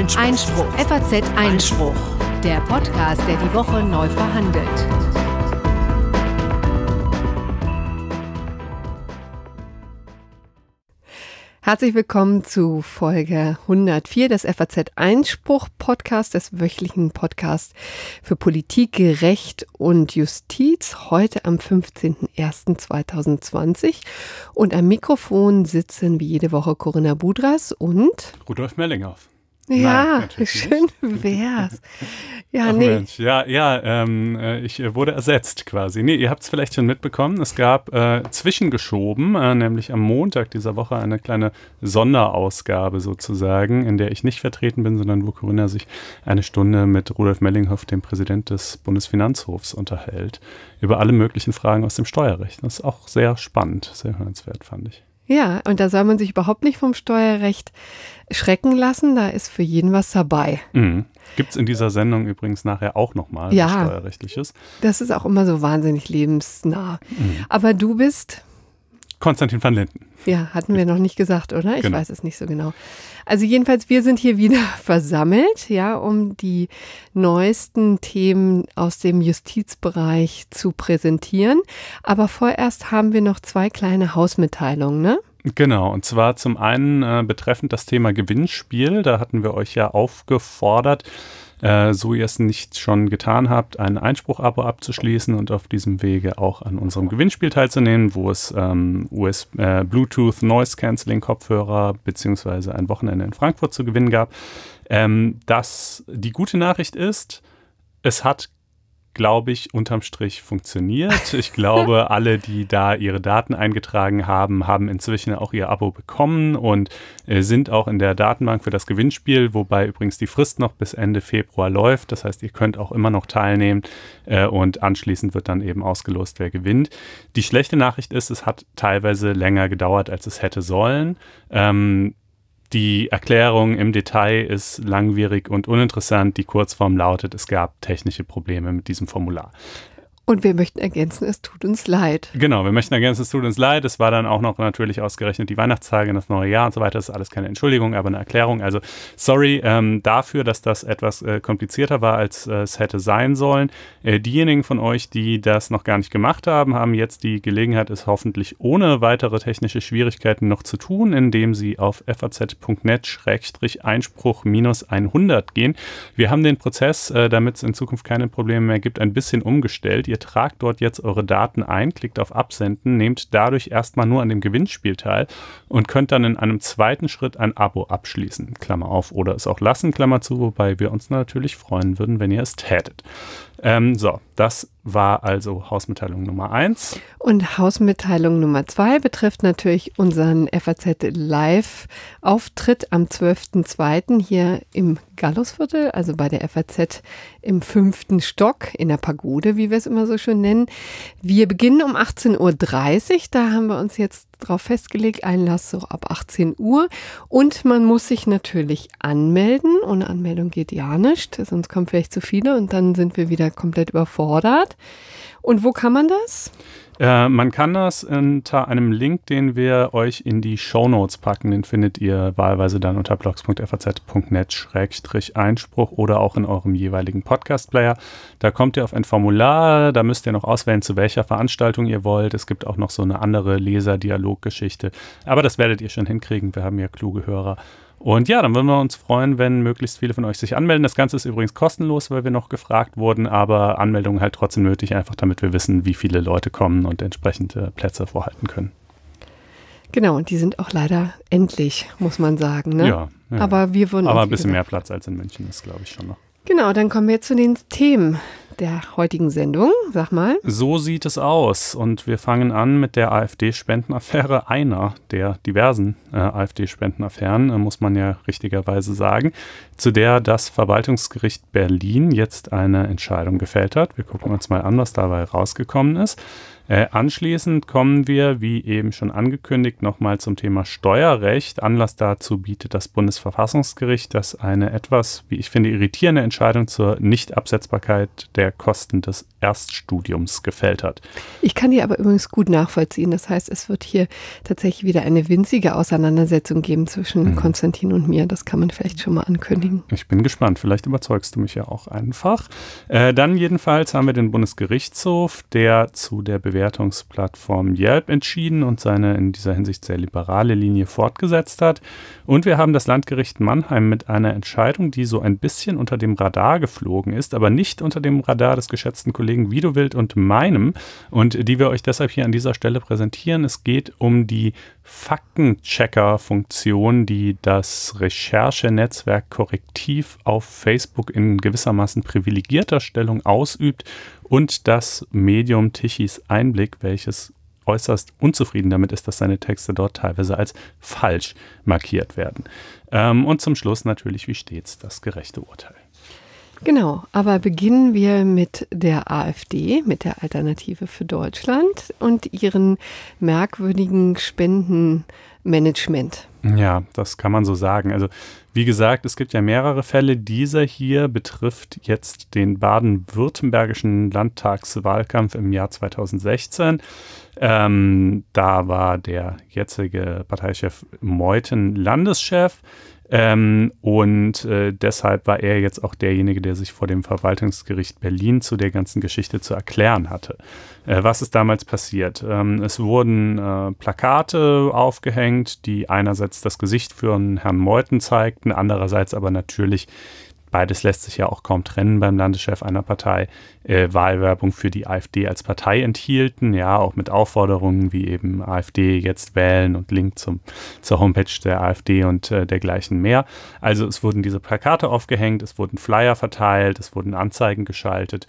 Einspruch. Einspruch. FAZ Einspruch. Der Podcast, der die Woche neu verhandelt. Herzlich willkommen zu Folge 104 des FAZ Einspruch Podcast, des wöchentlichen Podcasts für Politik, Recht und Justiz. Heute am 15.01.2020. Und am Mikrofon sitzen wie jede Woche Corinna Budras und Rudolf Mellinghoff. Ja, Nein, schön wär's. Ja, Ach, nee. Mensch. Ja, ja, ähm, äh, ich äh, wurde ersetzt quasi. Nee, ihr habt es vielleicht schon mitbekommen. Es gab äh, zwischengeschoben, äh, nämlich am Montag dieser Woche eine kleine Sonderausgabe sozusagen, in der ich nicht vertreten bin, sondern wo Corinna sich eine Stunde mit Rudolf Mellinghoff, dem Präsident des Bundesfinanzhofs, unterhält über alle möglichen Fragen aus dem Steuerrecht. Das ist auch sehr spannend, sehr hörenswert, fand ich. Ja, und da soll man sich überhaupt nicht vom Steuerrecht schrecken lassen. Da ist für jeden was dabei. Mhm. Gibt es in dieser Sendung übrigens nachher auch nochmal ja, Steuerrechtliches. Das ist auch immer so wahnsinnig lebensnah. Mhm. Aber du bist Konstantin van Linden. Ja, hatten wir noch nicht gesagt, oder? Ich genau. weiß es nicht so genau. Also jedenfalls, wir sind hier wieder versammelt, ja, um die neuesten Themen aus dem Justizbereich zu präsentieren. Aber vorerst haben wir noch zwei kleine Hausmitteilungen, ne? Genau, und zwar zum einen äh, betreffend das Thema Gewinnspiel. Da hatten wir euch ja aufgefordert, äh, so ihr es nicht schon getan habt, ein Einspruch-Abo abzuschließen und auf diesem Wege auch an unserem Gewinnspiel teilzunehmen, wo es ähm, US, äh, Bluetooth Noise Cancelling Kopfhörer beziehungsweise ein Wochenende in Frankfurt zu gewinnen gab. Ähm, dass die gute Nachricht ist, es hat glaube ich, unterm Strich funktioniert. Ich glaube, alle, die da ihre Daten eingetragen haben, haben inzwischen auch ihr Abo bekommen und äh, sind auch in der Datenbank für das Gewinnspiel, wobei übrigens die Frist noch bis Ende Februar läuft. Das heißt, ihr könnt auch immer noch teilnehmen äh, und anschließend wird dann eben ausgelost, wer gewinnt. Die schlechte Nachricht ist, es hat teilweise länger gedauert, als es hätte sollen. Ähm, die Erklärung im Detail ist langwierig und uninteressant. Die Kurzform lautet, es gab technische Probleme mit diesem Formular. Und wir möchten ergänzen, es tut uns leid. Genau, wir möchten ergänzen, es tut uns leid. Es war dann auch noch natürlich ausgerechnet die Weihnachtstage, das neue Jahr und so weiter. Das ist alles keine Entschuldigung, aber eine Erklärung. Also sorry ähm, dafür, dass das etwas äh, komplizierter war, als äh, es hätte sein sollen. Äh, diejenigen von euch, die das noch gar nicht gemacht haben, haben jetzt die Gelegenheit, es hoffentlich ohne weitere technische Schwierigkeiten noch zu tun, indem sie auf faz.net-einspruch-100 gehen. Wir haben den Prozess, äh, damit es in Zukunft keine Probleme mehr gibt, ein bisschen umgestellt. Ihr tragt dort jetzt eure Daten ein, klickt auf Absenden, nehmt dadurch erstmal nur an dem Gewinnspiel teil und könnt dann in einem zweiten Schritt ein Abo abschließen, Klammer auf, oder es auch lassen, Klammer zu, wobei wir uns natürlich freuen würden, wenn ihr es tätet. Ähm, so, das war also Hausmitteilung Nummer eins. Und Hausmitteilung Nummer zwei betrifft natürlich unseren FAZ Live-Auftritt am 12.02. hier im Gallusviertel, also bei der FAZ im fünften Stock in der Pagode, wie wir es immer so schön nennen. Wir beginnen um 18.30 Uhr. Da haben wir uns jetzt drauf festgelegt, Einlass so ab 18 Uhr. Und man muss sich natürlich anmelden. Ohne Anmeldung geht ja nicht, sonst kommen vielleicht zu viele und dann sind wir wieder komplett überfordert. Und wo kann man das? Äh, man kann das unter einem Link, den wir euch in die Show Notes packen. Den findet ihr wahlweise dann unter blogs.faz.net-einspruch oder auch in eurem jeweiligen Podcast-Player. Da kommt ihr auf ein Formular, da müsst ihr noch auswählen, zu welcher Veranstaltung ihr wollt. Es gibt auch noch so eine andere Leser-Dialoggeschichte. Aber das werdet ihr schon hinkriegen. Wir haben ja kluge Hörer. Und ja, dann würden wir uns freuen, wenn möglichst viele von euch sich anmelden. Das Ganze ist übrigens kostenlos, weil wir noch gefragt wurden, aber Anmeldungen halt trotzdem nötig, einfach damit wir wissen, wie viele Leute kommen und entsprechende äh, Plätze vorhalten können. Genau, und die sind auch leider endlich, muss man sagen. Ne? Ja, ja, Aber wir würden. Aber ein bisschen mehr Platz als in München ist, glaube ich, schon noch. Genau, dann kommen wir zu den Themen der heutigen Sendung. Sag mal. So sieht es aus. Und wir fangen an mit der AfD-Spendenaffäre, einer der diversen äh, AfD-Spendenaffären, äh, muss man ja richtigerweise sagen, zu der das Verwaltungsgericht Berlin jetzt eine Entscheidung gefällt hat. Wir gucken uns mal an, was dabei rausgekommen ist. Äh, anschließend kommen wir, wie eben schon angekündigt, nochmal zum Thema Steuerrecht. Anlass dazu bietet das Bundesverfassungsgericht, das eine etwas, wie ich finde, irritierende Entscheidung zur Nichtabsetzbarkeit der Kosten des Erststudiums gefällt hat. Ich kann die aber übrigens gut nachvollziehen. Das heißt, es wird hier tatsächlich wieder eine winzige Auseinandersetzung geben zwischen mhm. Konstantin und mir. Das kann man vielleicht schon mal ankündigen. Ich bin gespannt. Vielleicht überzeugst du mich ja auch einfach. Äh, dann jedenfalls haben wir den Bundesgerichtshof, der zu der Bewertung Bewertungsplattform Yelp entschieden und seine in dieser Hinsicht sehr liberale Linie fortgesetzt hat. Und wir haben das Landgericht Mannheim mit einer Entscheidung, die so ein bisschen unter dem Radar geflogen ist, aber nicht unter dem Radar des geschätzten Kollegen Widowild und meinem und die wir euch deshalb hier an dieser Stelle präsentieren. Es geht um die Faktenchecker-Funktion, die das Recherchenetzwerk korrektiv auf Facebook in gewissermaßen privilegierter Stellung ausübt und das Medium Tichys Einblick, welches äußerst unzufrieden damit ist, dass seine Texte dort teilweise als falsch markiert werden. Ähm, und zum Schluss natürlich wie stets das gerechte Urteil. Genau, aber beginnen wir mit der AfD, mit der Alternative für Deutschland und ihren merkwürdigen Spenden. Management. Ja, das kann man so sagen. Also wie gesagt, es gibt ja mehrere Fälle. Dieser hier betrifft jetzt den baden-württembergischen Landtagswahlkampf im Jahr 2016. Ähm, da war der jetzige Parteichef Meuthen Landeschef. Ähm, und äh, deshalb war er jetzt auch derjenige, der sich vor dem Verwaltungsgericht Berlin zu der ganzen Geschichte zu erklären hatte. Äh, was ist damals passiert? Ähm, es wurden äh, Plakate aufgehängt, die einerseits das Gesicht für Herrn Meuthen zeigten, andererseits aber natürlich beides lässt sich ja auch kaum trennen beim Landeschef einer Partei, äh, Wahlwerbung für die AfD als Partei enthielten, ja, auch mit Aufforderungen wie eben AfD jetzt wählen und Link zum, zur Homepage der AfD und äh, dergleichen mehr. Also es wurden diese Plakate aufgehängt, es wurden Flyer verteilt, es wurden Anzeigen geschaltet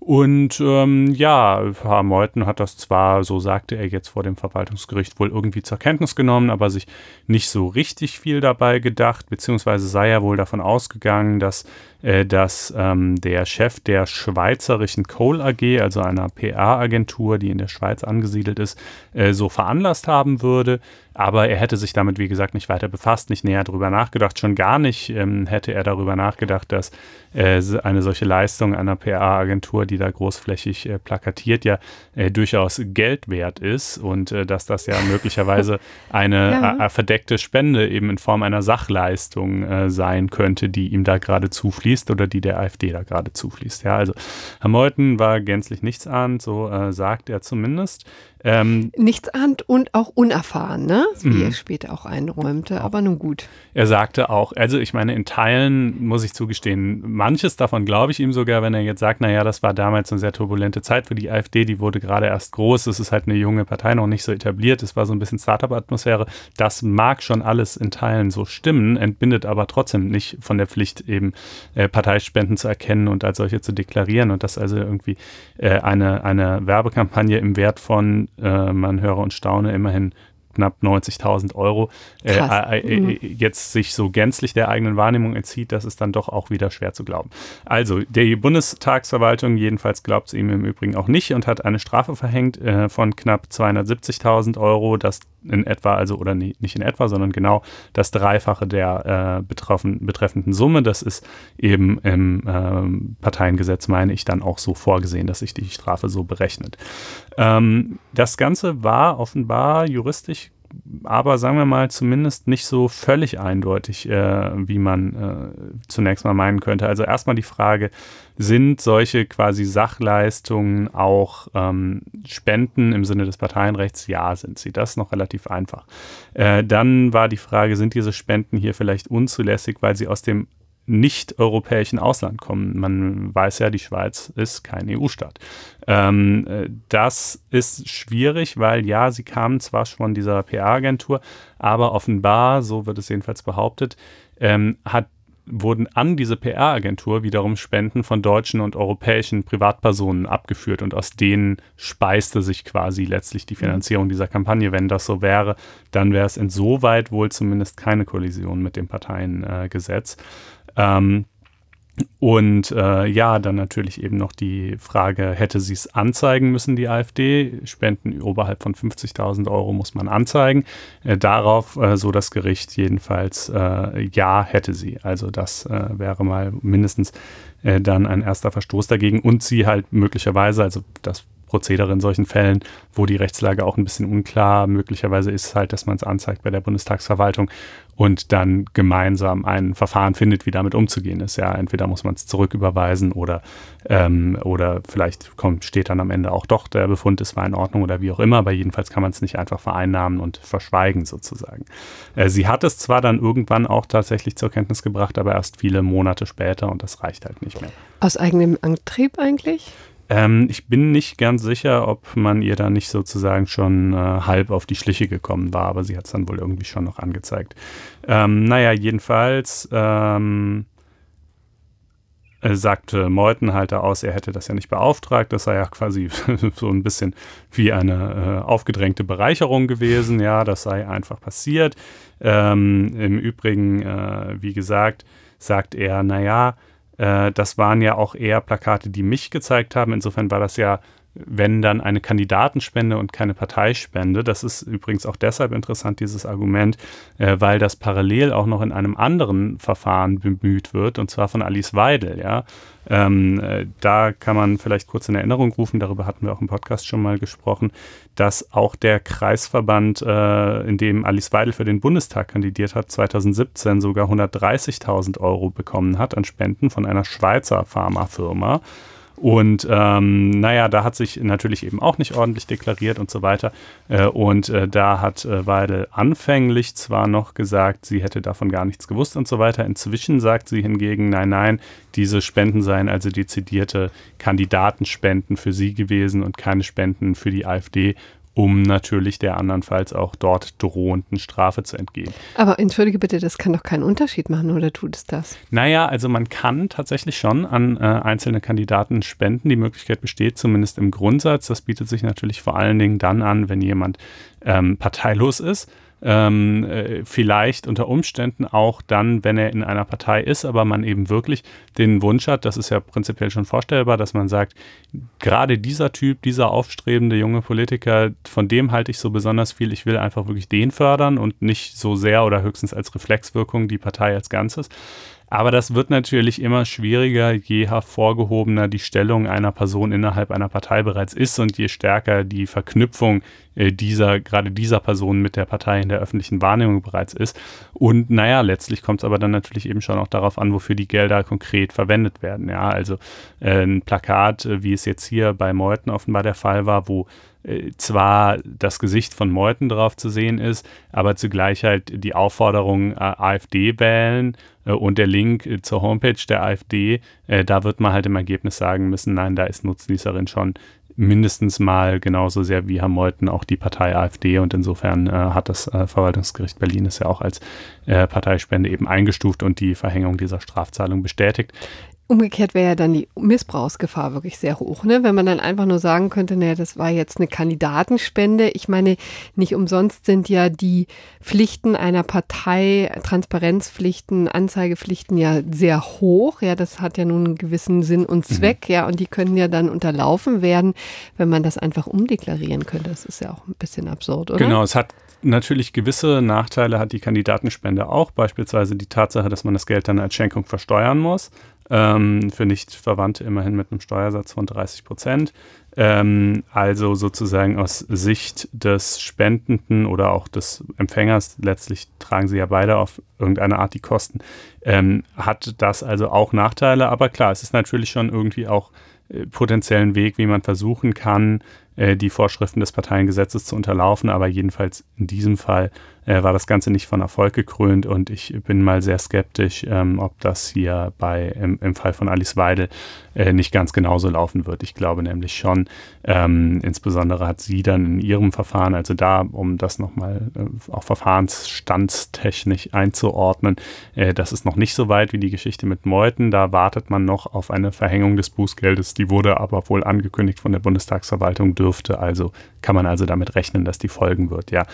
und ähm, ja, Herr Meuthen hat das zwar, so sagte er jetzt vor dem Verwaltungsgericht, wohl irgendwie zur Kenntnis genommen, aber sich nicht so richtig viel dabei gedacht, beziehungsweise sei er wohl davon ausgegangen, dass, äh, dass ähm, der Chef der schweizerischen Kohl AG, also einer pr agentur die in der Schweiz angesiedelt ist, äh, so veranlasst haben würde, aber er hätte sich damit, wie gesagt, nicht weiter befasst, nicht näher darüber nachgedacht. Schon gar nicht ähm, hätte er darüber nachgedacht, dass äh, eine solche Leistung einer PA-Agentur, die da großflächig äh, plakatiert, ja äh, durchaus Geld wert ist und äh, dass das ja möglicherweise eine ja. verdeckte Spende eben in Form einer Sachleistung äh, sein könnte, die ihm da gerade zufließt oder die der AfD da gerade zufließt. Ja, also Herr Meuthen war gänzlich nichtsahnend, so äh, sagt er zumindest. Ähm, Nichtsahnd und auch unerfahren, ne? wie mhm. er später auch einräumte, aber nun gut. Er sagte auch, also ich meine, in Teilen muss ich zugestehen, manches davon glaube ich ihm sogar, wenn er jetzt sagt, naja, das war damals eine sehr turbulente Zeit für die AfD, die wurde gerade erst groß, es ist halt eine junge Partei, noch nicht so etabliert, es war so ein bisschen Startup-Atmosphäre. Das mag schon alles in Teilen so stimmen, entbindet aber trotzdem nicht von der Pflicht, eben äh, Parteispenden zu erkennen und als solche zu deklarieren und das also irgendwie äh, eine, eine Werbekampagne im Wert von äh, man höre und staune, immerhin knapp 90.000 Euro, äh, äh, äh mhm. jetzt sich so gänzlich der eigenen Wahrnehmung entzieht, das ist dann doch auch wieder schwer zu glauben. Also, die Bundestagsverwaltung jedenfalls glaubt es ihm im Übrigen auch nicht und hat eine Strafe verhängt äh, von knapp 270.000 Euro. Das in etwa, also oder nee, nicht in etwa, sondern genau das Dreifache der äh, betroffen, betreffenden Summe. Das ist eben im ähm, Parteiengesetz, meine ich, dann auch so vorgesehen, dass sich die Strafe so berechnet. Ähm, das Ganze war offenbar juristisch aber sagen wir mal zumindest nicht so völlig eindeutig, äh, wie man äh, zunächst mal meinen könnte. Also erstmal die Frage, sind solche quasi Sachleistungen auch ähm, Spenden im Sinne des Parteienrechts? Ja, sind sie. Das ist noch relativ einfach. Äh, dann war die Frage, sind diese Spenden hier vielleicht unzulässig, weil sie aus dem nicht-europäischen Ausland kommen. Man weiß ja, die Schweiz ist kein EU-Staat. Ähm, äh, das ist schwierig, weil ja, sie kamen zwar von dieser PR-Agentur, aber offenbar, so wird es jedenfalls behauptet, ähm, hat wurden an diese PR-Agentur wiederum Spenden von deutschen und europäischen Privatpersonen abgeführt und aus denen speiste sich quasi letztlich die mhm. Finanzierung dieser Kampagne. Wenn das so wäre, dann wäre es insoweit wohl zumindest keine Kollision mit dem Parteiengesetz. Äh, ähm, und äh, ja, dann natürlich eben noch die Frage, hätte sie es anzeigen müssen, die AfD? Spenden oberhalb von 50.000 Euro muss man anzeigen. Äh, darauf, äh, so das Gericht jedenfalls, äh, ja, hätte sie. Also das äh, wäre mal mindestens äh, dann ein erster Verstoß dagegen. Und sie halt möglicherweise, also das Prozedere in solchen Fällen, wo die Rechtslage auch ein bisschen unklar möglicherweise ist, halt, dass man es anzeigt bei der Bundestagsverwaltung und dann gemeinsam ein Verfahren findet, wie damit umzugehen ist. Ja, entweder muss man es zurücküberweisen oder, ähm, oder vielleicht kommt, steht dann am Ende auch doch, der Befund ist war in Ordnung oder wie auch immer, aber jedenfalls kann man es nicht einfach vereinnahmen und verschweigen sozusagen. Äh, sie hat es zwar dann irgendwann auch tatsächlich zur Kenntnis gebracht, aber erst viele Monate später und das reicht halt nicht mehr. Aus eigenem Antrieb eigentlich? Ähm, ich bin nicht ganz sicher, ob man ihr da nicht sozusagen schon äh, halb auf die Schliche gekommen war, aber sie hat es dann wohl irgendwie schon noch angezeigt. Ähm, naja, jedenfalls ähm, äh, sagte Meuthen halt da aus, er hätte das ja nicht beauftragt, das sei ja quasi so ein bisschen wie eine äh, aufgedrängte Bereicherung gewesen, ja, das sei einfach passiert. Ähm, Im Übrigen, äh, wie gesagt, sagt er, naja, äh, das waren ja auch eher Plakate, die mich gezeigt haben. Insofern war das ja wenn dann eine Kandidatenspende und keine Parteispende. Das ist übrigens auch deshalb interessant, dieses Argument, äh, weil das parallel auch noch in einem anderen Verfahren bemüht wird, und zwar von Alice Weidel. Ja? Ähm, äh, da kann man vielleicht kurz in Erinnerung rufen, darüber hatten wir auch im Podcast schon mal gesprochen, dass auch der Kreisverband, äh, in dem Alice Weidel für den Bundestag kandidiert hat, 2017 sogar 130.000 Euro bekommen hat an Spenden von einer Schweizer Pharmafirma. Und ähm, naja, da hat sich natürlich eben auch nicht ordentlich deklariert und so weiter. Äh, und äh, da hat äh, Weidel anfänglich zwar noch gesagt, sie hätte davon gar nichts gewusst und so weiter. Inzwischen sagt sie hingegen, nein, nein, diese Spenden seien also dezidierte Kandidatenspenden für sie gewesen und keine Spenden für die AfD, um natürlich der andernfalls auch dort drohenden Strafe zu entgehen. Aber entschuldige bitte, das kann doch keinen Unterschied machen, oder tut es das? Naja, also man kann tatsächlich schon an äh, einzelne Kandidaten spenden. Die Möglichkeit besteht zumindest im Grundsatz. Das bietet sich natürlich vor allen Dingen dann an, wenn jemand ähm, parteilos ist ähm, äh, vielleicht unter Umständen auch dann, wenn er in einer Partei ist, aber man eben wirklich den Wunsch hat, das ist ja prinzipiell schon vorstellbar, dass man sagt, gerade dieser Typ, dieser aufstrebende junge Politiker, von dem halte ich so besonders viel, ich will einfach wirklich den fördern und nicht so sehr oder höchstens als Reflexwirkung die Partei als Ganzes. Aber das wird natürlich immer schwieriger, je hervorgehobener die Stellung einer Person innerhalb einer Partei bereits ist und je stärker die Verknüpfung äh, dieser, gerade dieser Person mit der Partei in der öffentlichen Wahrnehmung bereits ist. Und naja, letztlich kommt es aber dann natürlich eben schon auch darauf an, wofür die Gelder konkret verwendet werden. Ja, also äh, ein Plakat, äh, wie es jetzt hier bei Meuthen offenbar der Fall war, wo äh, zwar das Gesicht von Meuthen drauf zu sehen ist, aber zugleich halt die Aufforderung äh, AfD wählen äh, und der Link äh, zur Homepage der AfD, äh, da wird man halt im Ergebnis sagen müssen, nein, da ist Nutznießerin schon mindestens mal genauso sehr wie Herr Meuthen auch die Partei AfD und insofern äh, hat das Verwaltungsgericht Berlin es ja auch als Parteispende eben eingestuft und die Verhängung dieser Strafzahlung bestätigt. Umgekehrt wäre ja dann die Missbrauchsgefahr wirklich sehr hoch, ne? Wenn man dann einfach nur sagen könnte, naja, das war jetzt eine Kandidatenspende. Ich meine, nicht umsonst sind ja die Pflichten einer Partei, Transparenzpflichten, Anzeigepflichten ja sehr hoch. Ja, das hat ja nun einen gewissen Sinn und mhm. Zweck, mhm. ja, und die können ja dann unterlaufen werden, wenn man das einfach umdeklarieren könnte. Das ist ja auch ein bisschen absurd, oder? Genau, es hat natürlich gewisse Nachteile hat die Kandidatenspende auch, beispielsweise die Tatsache, dass man das Geld dann als Schenkung versteuern muss ähm, für Nichtverwandte immerhin mit einem Steuersatz von 30 Prozent. Ähm, also sozusagen aus Sicht des Spendenden oder auch des Empfängers, letztlich tragen sie ja beide auf irgendeine Art die Kosten, ähm, hat das also auch Nachteile. Aber klar, es ist natürlich schon irgendwie auch äh, potenziellen Weg, wie man versuchen kann, äh, die Vorschriften des Parteiengesetzes zu unterlaufen. Aber jedenfalls in diesem Fall äh, war das Ganze nicht von Erfolg gekrönt und ich bin mal sehr skeptisch, ähm, ob das hier bei im, im Fall von Alice Weidel äh, nicht ganz genauso laufen wird. Ich glaube nämlich schon, ähm, insbesondere hat sie dann in ihrem Verfahren, also da, um das nochmal äh, auch verfahrensstandstechnisch einzuordnen, äh, das ist noch nicht so weit wie die Geschichte mit Meuten. Da wartet man noch auf eine Verhängung des Bußgeldes. Die wurde aber wohl angekündigt von der Bundestagsverwaltung, dürfte also, kann man also damit rechnen, dass die folgen wird, ja.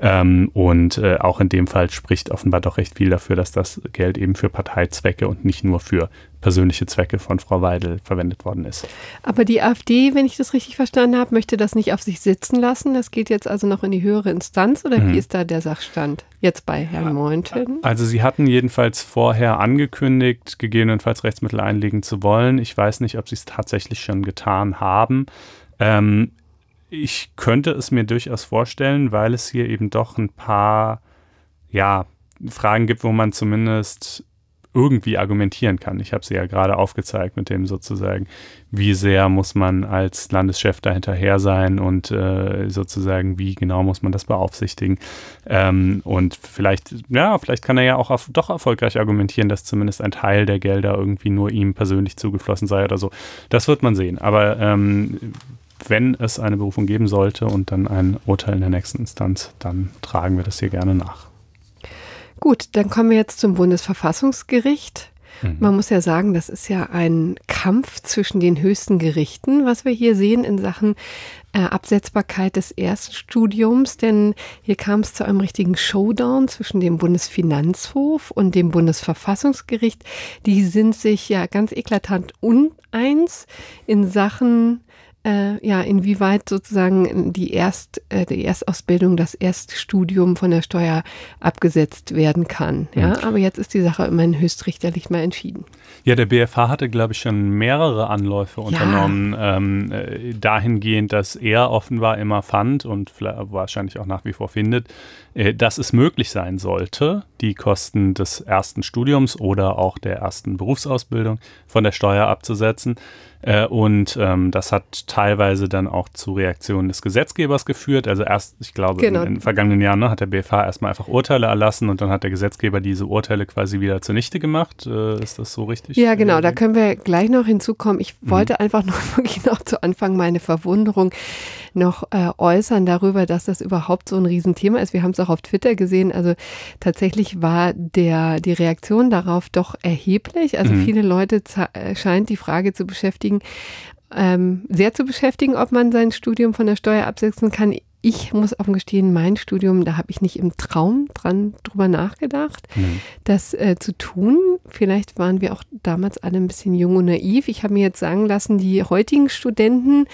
Ähm, und und äh, auch in dem Fall spricht offenbar doch recht viel dafür, dass das Geld eben für Parteizwecke und nicht nur für persönliche Zwecke von Frau Weidel verwendet worden ist. Aber die AfD, wenn ich das richtig verstanden habe, möchte das nicht auf sich sitzen lassen. Das geht jetzt also noch in die höhere Instanz oder mhm. wie ist da der Sachstand jetzt bei Herrn Meunten? Also sie hatten jedenfalls vorher angekündigt, gegebenenfalls Rechtsmittel einlegen zu wollen. Ich weiß nicht, ob sie es tatsächlich schon getan haben. Ähm, ich könnte es mir durchaus vorstellen, weil es hier eben doch ein paar ja, Fragen gibt, wo man zumindest irgendwie argumentieren kann. Ich habe sie ja gerade aufgezeigt mit dem sozusagen, wie sehr muss man als Landeschef dahinterher sein und äh, sozusagen, wie genau muss man das beaufsichtigen. Ähm, und vielleicht, ja, vielleicht kann er ja auch auf, doch erfolgreich argumentieren, dass zumindest ein Teil der Gelder irgendwie nur ihm persönlich zugeflossen sei oder so. Das wird man sehen. Aber ähm, wenn es eine Berufung geben sollte und dann ein Urteil in der nächsten Instanz, dann tragen wir das hier gerne nach. Gut, dann kommen wir jetzt zum Bundesverfassungsgericht. Mhm. Man muss ja sagen, das ist ja ein Kampf zwischen den höchsten Gerichten, was wir hier sehen in Sachen äh, Absetzbarkeit des Erststudiums, denn hier kam es zu einem richtigen Showdown zwischen dem Bundesfinanzhof und dem Bundesverfassungsgericht. Die sind sich ja ganz eklatant uneins in Sachen äh, ja, inwieweit sozusagen die, Erst, äh, die Erstausbildung, das Erststudium von der Steuer abgesetzt werden kann. Ja? Mhm. Aber jetzt ist die Sache immerhin höchstrichterlich mal entschieden. Ja, der BFH hatte, glaube ich, schon mehrere Anläufe ja. unternommen, ähm, äh, dahingehend, dass er offenbar immer fand und wahrscheinlich auch nach wie vor findet, äh, dass es möglich sein sollte, die Kosten des ersten Studiums oder auch der ersten Berufsausbildung von der Steuer abzusetzen. Äh, und ähm, das hat teilweise dann auch zu Reaktionen des Gesetzgebers geführt. Also erst, ich glaube, genau. in, den vergangenen Jahren ne, hat der BFH erstmal einfach Urteile erlassen und dann hat der Gesetzgeber diese Urteile quasi wieder zunichte gemacht. Äh, ist das so richtig? Ja, genau. Äh, da können wir gleich noch hinzukommen. Ich mhm. wollte einfach nur wirklich noch zu Anfang meine Verwunderung noch äh, äußern darüber, dass das überhaupt so ein Riesenthema ist. Wir haben es auch auf Twitter gesehen. Also tatsächlich war der, die Reaktion darauf doch erheblich. Also mhm. viele Leute äh, scheint die Frage zu beschäftigen, ähm, sehr zu beschäftigen, ob man sein Studium von der Steuer absetzen kann ich muss offen gestehen, mein Studium, da habe ich nicht im Traum dran drüber nachgedacht, mhm. das äh, zu tun. Vielleicht waren wir auch damals alle ein bisschen jung und naiv. Ich habe mir jetzt sagen lassen, die heutigen Studenten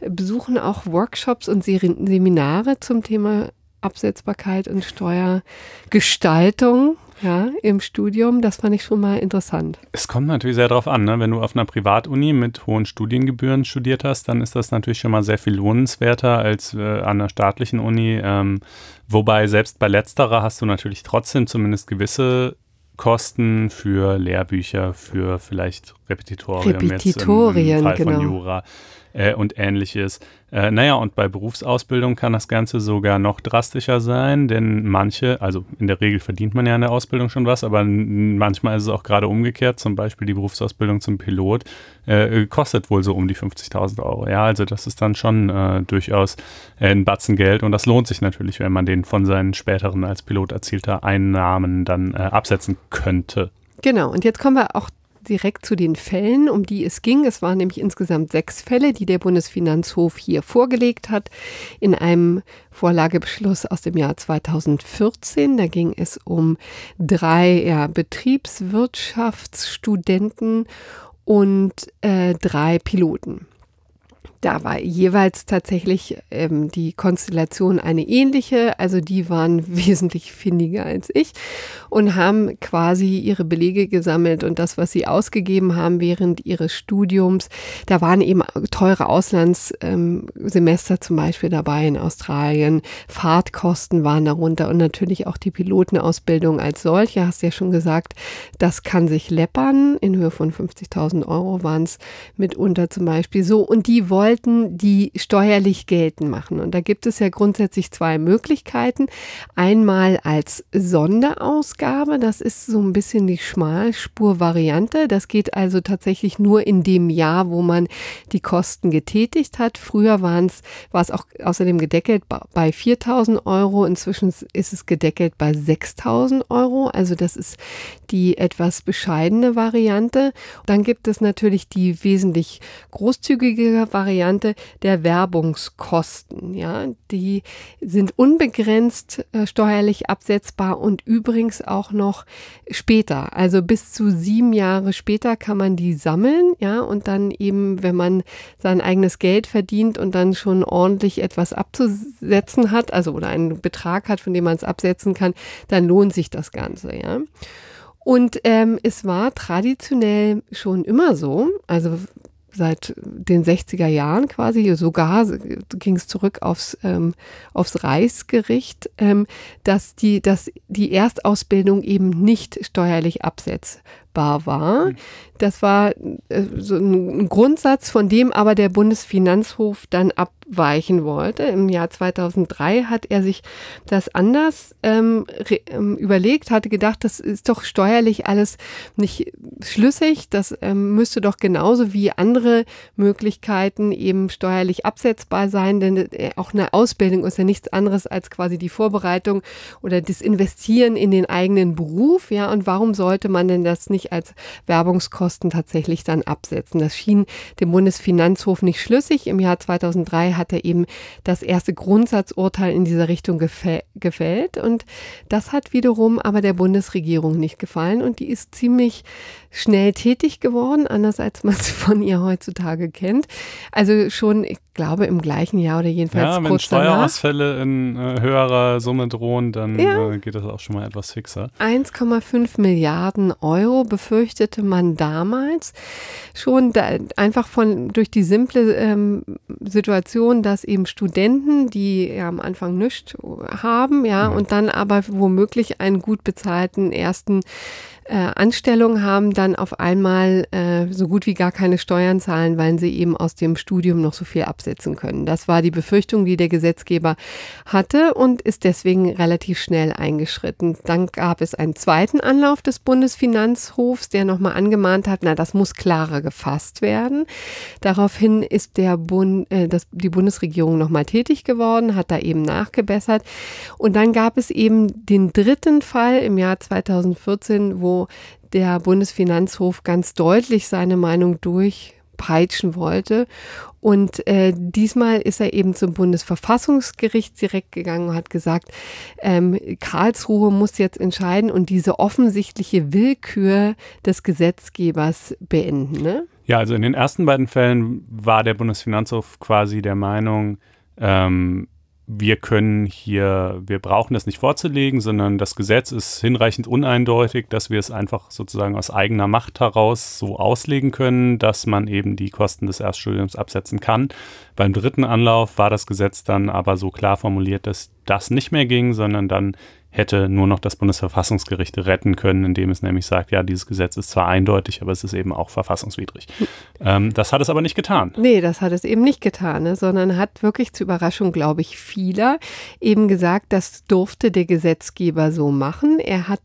äh, besuchen auch Workshops und Seminare zum Thema Absetzbarkeit und Steuergestaltung ja, im Studium. Das fand ich schon mal interessant. Es kommt natürlich sehr darauf an, ne? wenn du auf einer Privatuni mit hohen Studiengebühren studiert hast, dann ist das natürlich schon mal sehr viel lohnenswerter als äh, an einer staatlichen Uni. Ähm, wobei selbst bei letzterer hast du natürlich trotzdem zumindest gewisse Kosten für Lehrbücher, für vielleicht Repetitorien, Repetitorien jetzt im, im Fall genau. von Jura äh, und ähnliches. Äh, naja, und bei Berufsausbildung kann das Ganze sogar noch drastischer sein, denn manche, also in der Regel verdient man ja in der Ausbildung schon was, aber manchmal ist es auch gerade umgekehrt. Zum Beispiel die Berufsausbildung zum Pilot äh, kostet wohl so um die 50.000 Euro. Ja, also das ist dann schon äh, durchaus äh, ein Batzen Geld und das lohnt sich natürlich, wenn man den von seinen späteren als Pilot erzielter Einnahmen dann äh, absetzen könnte. Genau, und jetzt kommen wir auch direkt zu den Fällen, um die es ging. Es waren nämlich insgesamt sechs Fälle, die der Bundesfinanzhof hier vorgelegt hat in einem Vorlagebeschluss aus dem Jahr 2014. Da ging es um drei ja, Betriebswirtschaftsstudenten und äh, drei Piloten. Da war jeweils tatsächlich ähm, die Konstellation eine ähnliche, also die waren wesentlich findiger als ich und haben quasi ihre Belege gesammelt und das, was sie ausgegeben haben während ihres Studiums. Da waren eben teure Auslandssemester ähm, zum Beispiel dabei in Australien, Fahrtkosten waren darunter und natürlich auch die Pilotenausbildung als solche, hast ja schon gesagt, das kann sich läppern. In Höhe von 50.000 Euro waren es mitunter zum Beispiel so und die wollen wollten, die steuerlich geltend machen. Und da gibt es ja grundsätzlich zwei Möglichkeiten. Einmal als Sonderausgabe, das ist so ein bisschen die Schmalspur-Variante. Das geht also tatsächlich nur in dem Jahr, wo man die Kosten getätigt hat. Früher waren es, war es auch außerdem gedeckelt bei 4.000 Euro. Inzwischen ist es gedeckelt bei 6.000 Euro. Also das ist die etwas bescheidene Variante. Dann gibt es natürlich die wesentlich großzügige Variante Variante der Werbungskosten. Ja, die sind unbegrenzt äh, steuerlich absetzbar und übrigens auch noch später. Also bis zu sieben Jahre später kann man die sammeln. Ja, und dann eben, wenn man sein eigenes Geld verdient und dann schon ordentlich etwas abzusetzen hat, also oder einen Betrag hat, von dem man es absetzen kann, dann lohnt sich das Ganze. Ja. Und ähm, es war traditionell schon immer so, also seit den 60er Jahren quasi, sogar ging es zurück aufs, ähm, aufs Reichsgericht, ähm, dass, die, dass die Erstausbildung eben nicht steuerlich absetzt sichtbar war. Mhm. Das war äh, so ein Grundsatz, von dem aber der Bundesfinanzhof dann abweichen wollte. Im Jahr 2003 hat er sich das anders ähm, ähm, überlegt, hatte gedacht, das ist doch steuerlich alles nicht schlüssig. Das ähm, müsste doch genauso wie andere Möglichkeiten eben steuerlich absetzbar sein, denn äh, auch eine Ausbildung ist ja nichts anderes als quasi die Vorbereitung oder das Investieren in den eigenen Beruf. Ja, und warum sollte man denn das nicht sich als Werbungskosten tatsächlich dann absetzen. Das schien dem Bundesfinanzhof nicht schlüssig. Im Jahr 2003 hat er eben das erste Grundsatzurteil in dieser Richtung gefä gefällt und das hat wiederum aber der Bundesregierung nicht gefallen und die ist ziemlich schnell tätig geworden, anders als man es von ihr heutzutage kennt. Also schon, ich glaube, im gleichen Jahr oder jedenfalls ja, kurz wenn Steuerausfälle in äh, höherer Summe drohen, dann ja. äh, geht das auch schon mal etwas fixer. 1,5 Milliarden Euro befürchtete man damals schon da, einfach von durch die simple ähm, Situation, dass eben Studenten, die ja am Anfang nichts haben, ja, ja, mhm. und dann aber womöglich einen gut bezahlten ersten äh, Anstellung haben, dann auf einmal äh, so gut wie gar keine Steuern zahlen, weil sie eben aus dem Studium noch so viel absetzen können. Das war die Befürchtung, die der Gesetzgeber hatte und ist deswegen relativ schnell eingeschritten. Dann gab es einen zweiten Anlauf des Bundesfinanzhofs, der nochmal angemahnt hat, na, das muss klarer gefasst werden. Daraufhin ist der Bund, äh, das, die Bundesregierung nochmal tätig geworden, hat da eben nachgebessert. Und dann gab es eben den dritten Fall im Jahr 2014, wo der Bundesfinanzhof ganz deutlich seine Meinung durchpeitschen wollte. Und äh, diesmal ist er eben zum Bundesverfassungsgericht direkt gegangen und hat gesagt, ähm, Karlsruhe muss jetzt entscheiden und diese offensichtliche Willkür des Gesetzgebers beenden. Ne? Ja, also in den ersten beiden Fällen war der Bundesfinanzhof quasi der Meinung, ähm, wir können hier, wir brauchen das nicht vorzulegen, sondern das Gesetz ist hinreichend uneindeutig, dass wir es einfach sozusagen aus eigener Macht heraus so auslegen können, dass man eben die Kosten des Erststudiums absetzen kann. Beim dritten Anlauf war das Gesetz dann aber so klar formuliert, dass das nicht mehr ging, sondern dann hätte nur noch das Bundesverfassungsgericht retten können, indem es nämlich sagt, ja, dieses Gesetz ist zwar eindeutig, aber es ist eben auch verfassungswidrig. Ähm, das hat es aber nicht getan. Nee, das hat es eben nicht getan, ne, sondern hat wirklich zur Überraschung, glaube ich, vieler eben gesagt, das durfte der Gesetzgeber so machen. Er hat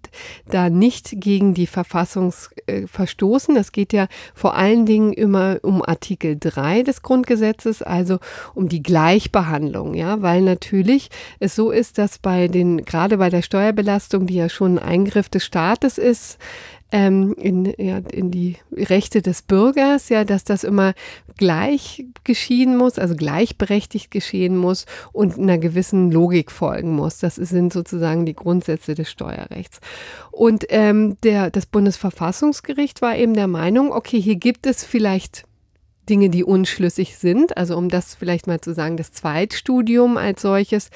da nicht gegen die Verfassung äh, verstoßen. Es geht ja vor allen Dingen immer um Artikel 3 des Grundgesetzes, also um die Gleichbehandlung, ja, weil natürlich es so ist, dass bei den, gerade bei der der Steuerbelastung, die ja schon ein Eingriff des Staates ist, ähm, in, ja, in die Rechte des Bürgers, ja, dass das immer gleich geschehen muss, also gleichberechtigt geschehen muss und einer gewissen Logik folgen muss. Das sind sozusagen die Grundsätze des Steuerrechts. Und ähm, der, das Bundesverfassungsgericht war eben der Meinung, okay, hier gibt es vielleicht Dinge, die unschlüssig sind. Also um das vielleicht mal zu sagen, das Zweitstudium als solches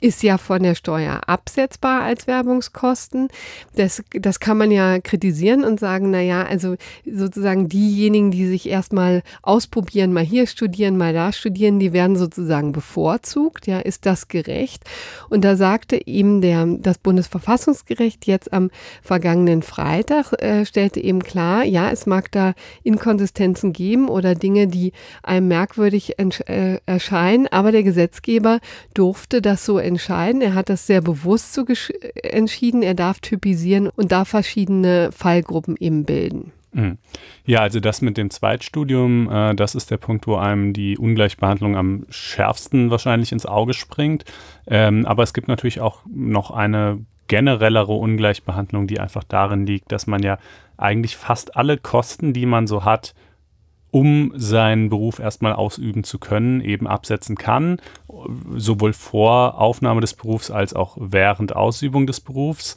ist ja von der Steuer absetzbar als Werbungskosten. Das, das kann man ja kritisieren und sagen, na ja, also sozusagen diejenigen, die sich erstmal ausprobieren, mal hier studieren, mal da studieren, die werden sozusagen bevorzugt. Ja, ist das gerecht? Und da sagte eben der, das Bundesverfassungsgericht jetzt am vergangenen Freitag, äh, stellte eben klar, ja, es mag da Inkonsistenzen geben oder Dinge, Dinge, die einem merkwürdig äh, erscheinen. Aber der Gesetzgeber durfte das so entscheiden. Er hat das sehr bewusst so äh, entschieden. Er darf typisieren und darf verschiedene Fallgruppen eben bilden. Hm. Ja, also das mit dem Zweitstudium, äh, das ist der Punkt, wo einem die Ungleichbehandlung am schärfsten wahrscheinlich ins Auge springt. Ähm, aber es gibt natürlich auch noch eine generellere Ungleichbehandlung, die einfach darin liegt, dass man ja eigentlich fast alle Kosten, die man so hat, um seinen Beruf erstmal ausüben zu können, eben absetzen kann, sowohl vor Aufnahme des Berufs als auch während Ausübung des Berufs.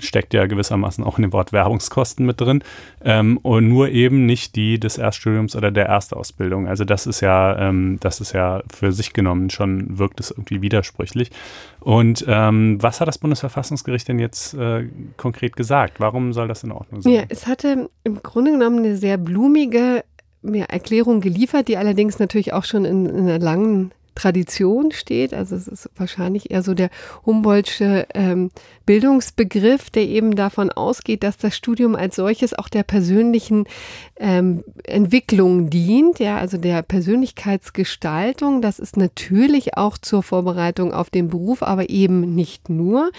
Steckt ja gewissermaßen auch in dem Wort Werbungskosten mit drin. Ähm, und nur eben nicht die des Erststudiums oder der Erstausbildung. Also das ist ja, ähm, das ist ja für sich genommen schon, wirkt es irgendwie widersprüchlich. Und ähm, was hat das Bundesverfassungsgericht denn jetzt äh, konkret gesagt? Warum soll das in Ordnung sein? Ja, es hatte im Grunde genommen eine sehr blumige mir Erklärungen geliefert, die allerdings natürlich auch schon in, in einer langen Tradition steht. Also es ist wahrscheinlich eher so der Humboldtsche ähm, Bildungsbegriff, der eben davon ausgeht, dass das Studium als solches auch der persönlichen ähm, Entwicklung dient, ja, also der Persönlichkeitsgestaltung. Das ist natürlich auch zur Vorbereitung auf den Beruf, aber eben nicht nur.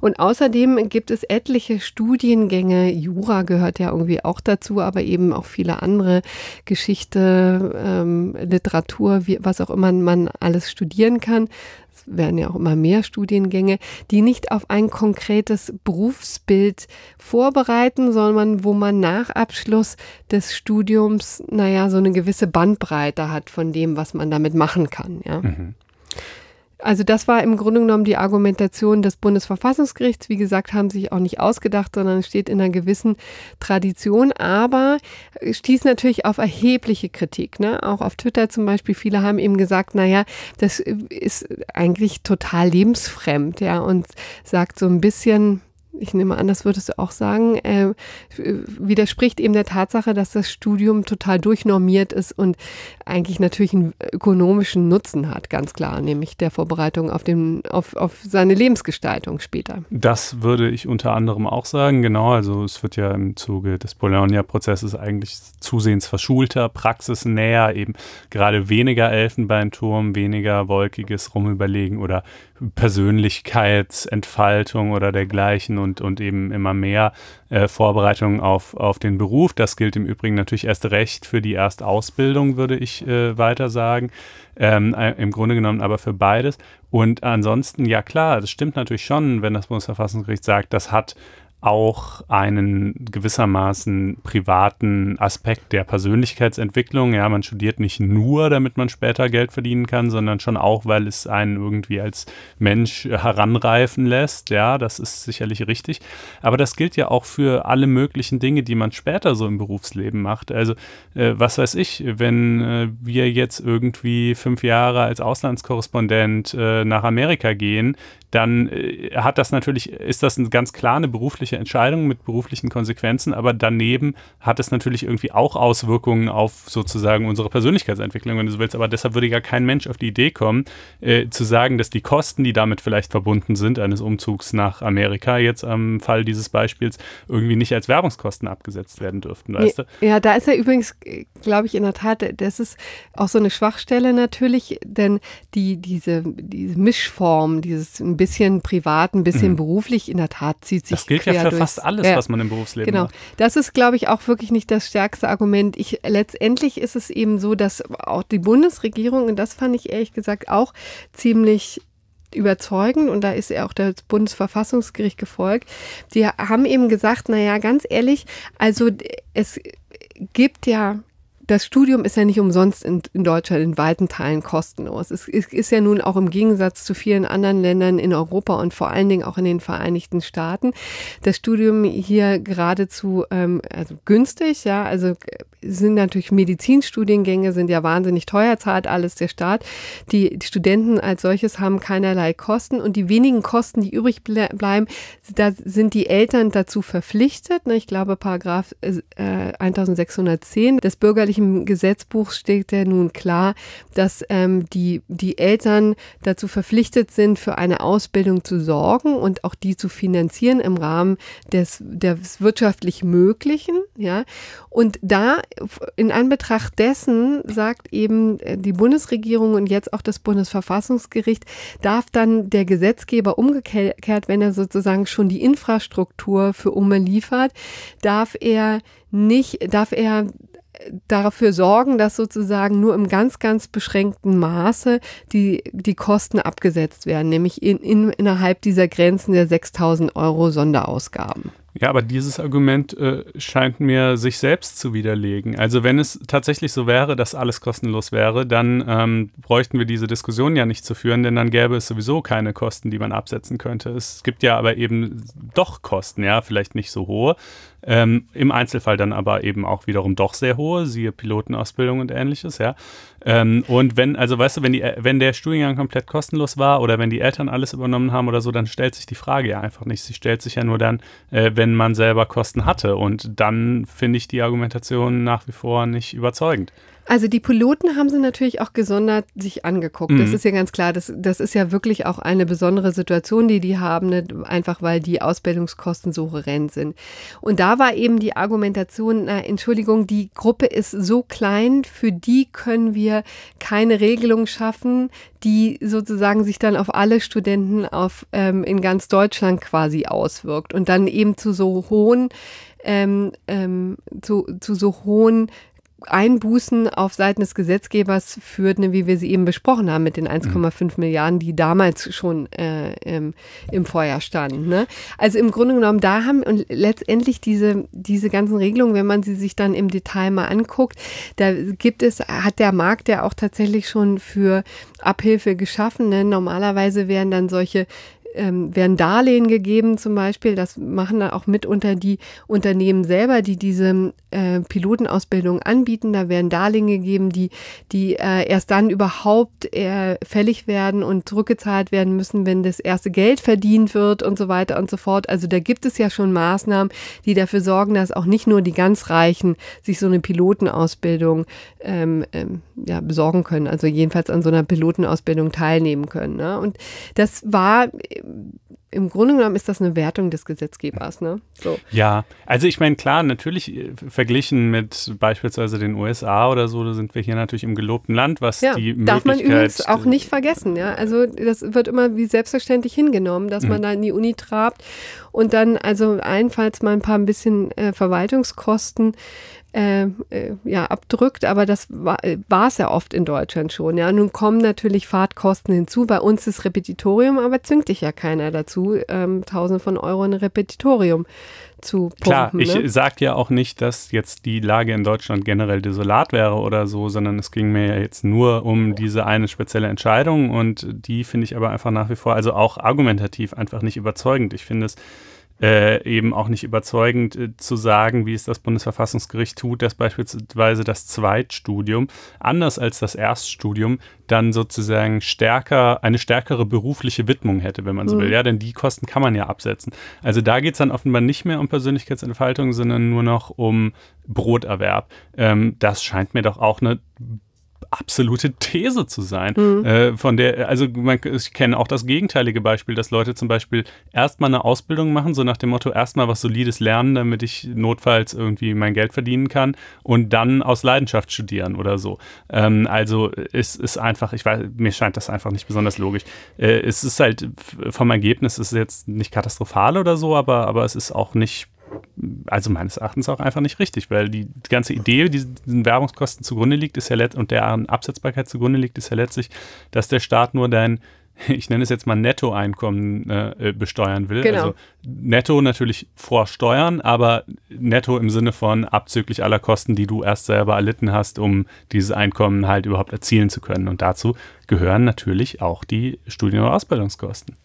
Und außerdem gibt es etliche Studiengänge. Jura gehört ja irgendwie auch dazu, aber eben auch viele andere Geschichte, ähm, Literatur, wie, was auch immer man an alles studieren kann. Es werden ja auch immer mehr Studiengänge, die nicht auf ein konkretes Berufsbild vorbereiten, sondern wo man nach Abschluss des Studiums, naja, so eine gewisse Bandbreite hat von dem, was man damit machen kann. Ja. Mhm. Also das war im Grunde genommen die Argumentation des Bundesverfassungsgerichts. Wie gesagt, haben sich auch nicht ausgedacht, sondern steht in einer gewissen Tradition, aber stieß natürlich auf erhebliche Kritik. Ne? Auch auf Twitter zum Beispiel, viele haben eben gesagt, naja, das ist eigentlich total lebensfremd, ja, und sagt so ein bisschen, ich nehme an, das würdest du auch sagen, äh, widerspricht eben der Tatsache, dass das Studium total durchnormiert ist und eigentlich natürlich einen ökonomischen Nutzen hat, ganz klar, nämlich der Vorbereitung auf, den, auf, auf seine Lebensgestaltung später. Das würde ich unter anderem auch sagen, genau. Also es wird ja im Zuge des Bologna-Prozesses eigentlich zusehends verschulter, praxisnäher, eben gerade weniger Elfenbeinturm, weniger wolkiges Rumüberlegen oder Persönlichkeitsentfaltung oder dergleichen. Und und, und eben immer mehr äh, Vorbereitung auf, auf den Beruf. Das gilt im Übrigen natürlich erst recht für die Erstausbildung, würde ich äh, weiter sagen. Ähm, äh, Im Grunde genommen aber für beides. Und ansonsten, ja klar, das stimmt natürlich schon, wenn das Bundesverfassungsgericht sagt, das hat auch einen gewissermaßen privaten Aspekt der Persönlichkeitsentwicklung. Ja, man studiert nicht nur, damit man später Geld verdienen kann, sondern schon auch, weil es einen irgendwie als Mensch heranreifen lässt. Ja, das ist sicherlich richtig. Aber das gilt ja auch für alle möglichen Dinge, die man später so im Berufsleben macht. Also, äh, was weiß ich, wenn äh, wir jetzt irgendwie fünf Jahre als Auslandskorrespondent äh, nach Amerika gehen, dann äh, hat das natürlich, ist das eine ganz klare berufliche berufliche Entscheidung mit beruflichen Konsequenzen, aber daneben hat es natürlich irgendwie auch Auswirkungen auf sozusagen unsere Persönlichkeitsentwicklung, wenn du so willst. Aber deshalb würde ja kein Mensch auf die Idee kommen, äh, zu sagen, dass die Kosten, die damit vielleicht verbunden sind, eines Umzugs nach Amerika, jetzt am Fall dieses Beispiels, irgendwie nicht als Werbungskosten abgesetzt werden dürften. Weißt du? Ja, da ist ja übrigens, äh, glaube ich, in der Tat, das ist auch so eine Schwachstelle natürlich, denn die, diese, diese Mischform, dieses ein bisschen privat, ein bisschen mhm. beruflich, in der Tat zieht sich. Das gilt ja ja für fast alles, ja. was man im Berufsleben genau. macht. Genau. Das ist, glaube ich, auch wirklich nicht das stärkste Argument. Ich, letztendlich ist es eben so, dass auch die Bundesregierung, und das fand ich ehrlich gesagt auch ziemlich überzeugend und da ist ja auch das Bundesverfassungsgericht gefolgt. Die haben eben gesagt, naja, ganz ehrlich, also es gibt ja das Studium ist ja nicht umsonst in, in Deutschland in weiten Teilen kostenlos. Es, es ist ja nun auch im Gegensatz zu vielen anderen Ländern in Europa und vor allen Dingen auch in den Vereinigten Staaten das Studium hier geradezu ähm, also günstig. Ja, also sind natürlich Medizinstudiengänge sind ja wahnsinnig teuer, zahlt alles der Staat. Die, die Studenten als solches haben keinerlei Kosten und die wenigen Kosten, die übrig ble bleiben, da sind die Eltern dazu verpflichtet. Ne? Ich glaube, Paragraph äh, 1610 äh, des bürgerlichen im Gesetzbuch steht ja nun klar, dass ähm, die, die Eltern dazu verpflichtet sind, für eine Ausbildung zu sorgen und auch die zu finanzieren im Rahmen des, des wirtschaftlich Möglichen. Ja? Und da in Anbetracht dessen sagt eben äh, die Bundesregierung und jetzt auch das Bundesverfassungsgericht, darf dann der Gesetzgeber umgekehrt, wenn er sozusagen schon die Infrastruktur für Umme liefert, darf er nicht, darf er dafür sorgen, dass sozusagen nur im ganz, ganz beschränkten Maße die, die Kosten abgesetzt werden, nämlich in, in, innerhalb dieser Grenzen der 6000 Euro Sonderausgaben. Ja, aber dieses Argument äh, scheint mir sich selbst zu widerlegen. Also wenn es tatsächlich so wäre, dass alles kostenlos wäre, dann ähm, bräuchten wir diese Diskussion ja nicht zu führen, denn dann gäbe es sowieso keine Kosten, die man absetzen könnte. Es gibt ja aber eben doch Kosten, ja, vielleicht nicht so hohe. Ähm, Im Einzelfall dann aber eben auch wiederum doch sehr hohe, siehe Pilotenausbildung und ähnliches, ja. Ähm, und wenn, also weißt du, wenn, die, wenn der Studiengang komplett kostenlos war oder wenn die Eltern alles übernommen haben oder so, dann stellt sich die Frage ja einfach nicht. Sie stellt sich ja nur dann, äh, wenn man selber Kosten hatte. Und dann finde ich die Argumentation nach wie vor nicht überzeugend. Also die Piloten haben sie natürlich auch gesondert sich angeguckt. Mhm. Das ist ja ganz klar. Das, das ist ja wirklich auch eine besondere Situation, die die haben, ne? einfach weil die Ausbildungskosten so horrend sind. Und da war eben die Argumentation, na, Entschuldigung, die Gruppe ist so klein, für die können wir keine Regelung schaffen, die sozusagen sich dann auf alle Studenten auf, ähm, in ganz Deutschland quasi auswirkt und dann eben zu so hohen ähm, ähm, zu, zu so hohen Einbußen auf Seiten des Gesetzgebers führten, wie wir sie eben besprochen haben, mit den 1,5 mhm. Milliarden, die damals schon äh, im, im, Feuer standen. Ne? Also im Grunde genommen, da haben und letztendlich diese, diese ganzen Regelungen, wenn man sie sich dann im Detail mal anguckt, da gibt es, hat der Markt ja auch tatsächlich schon für Abhilfe geschaffen. Ne? Normalerweise wären dann solche ähm, werden Darlehen gegeben zum Beispiel. Das machen dann auch mitunter die Unternehmen selber, die diese äh, Pilotenausbildung anbieten. Da werden Darlehen gegeben, die, die äh, erst dann überhaupt äh, fällig werden und zurückgezahlt werden müssen, wenn das erste Geld verdient wird und so weiter und so fort. Also da gibt es ja schon Maßnahmen, die dafür sorgen, dass auch nicht nur die ganz Reichen sich so eine Pilotenausbildung ähm, ähm, ja, besorgen können, also jedenfalls an so einer Pilotenausbildung teilnehmen können. Ne? Und das war im Grunde genommen ist das eine Wertung des Gesetzgebers, ne? So. Ja, also ich meine, klar, natürlich äh, verglichen mit beispielsweise den USA oder so, da sind wir hier natürlich im gelobten Land, was ja, die Möglichkeit... Darf man übrigens auch äh, nicht vergessen, ja? Also das wird immer wie selbstverständlich hingenommen, dass mhm. man da in die Uni trabt und dann also allenfalls mal ein paar ein bisschen äh, Verwaltungskosten ähm, äh, ja, abdrückt, aber das äh, war es ja oft in Deutschland schon. Ja. Nun kommen natürlich Fahrtkosten hinzu. Bei uns ist Repetitorium, aber zwingt dich ja keiner dazu, ähm, Tausende von Euro in Repetitorium zu pumpen. Klar, ich ne? sagte ja auch nicht, dass jetzt die Lage in Deutschland generell desolat wäre oder so, sondern es ging mir ja jetzt nur um diese eine spezielle Entscheidung und die finde ich aber einfach nach wie vor, also auch argumentativ einfach nicht überzeugend. Ich finde es äh, eben auch nicht überzeugend äh, zu sagen, wie es das Bundesverfassungsgericht tut, dass beispielsweise das Zweitstudium anders als das Erststudium dann sozusagen stärker, eine stärkere berufliche Widmung hätte, wenn man so mhm. will. Ja, denn die Kosten kann man ja absetzen. Also da geht es dann offenbar nicht mehr um Persönlichkeitsentfaltung, sondern nur noch um Broterwerb. Ähm, das scheint mir doch auch eine absolute These zu sein. Mhm. Äh, von der, also man, ich kenne auch das gegenteilige Beispiel, dass Leute zum Beispiel erstmal eine Ausbildung machen, so nach dem Motto, erstmal was Solides lernen, damit ich notfalls irgendwie mein Geld verdienen kann und dann aus Leidenschaft studieren oder so. Ähm, also es ist einfach, ich weiß, mir scheint das einfach nicht besonders logisch. Äh, es ist halt vom Ergebnis ist jetzt nicht katastrophal oder so, aber, aber es ist auch nicht also meines Erachtens auch einfach nicht richtig, weil die ganze Idee, die diesen Werbungskosten zugrunde liegt, ist ja letztlich und deren Absetzbarkeit zugrunde liegt, ist ja letztlich, dass der Staat nur dein ich nenne es jetzt mal Nettoeinkommen äh, äh, besteuern will. Genau. Also netto natürlich vor Steuern, aber netto im Sinne von abzüglich aller Kosten, die du erst selber erlitten hast, um dieses Einkommen halt überhaupt erzielen zu können. Und dazu gehören natürlich auch die Studien- und Ausbildungskosten.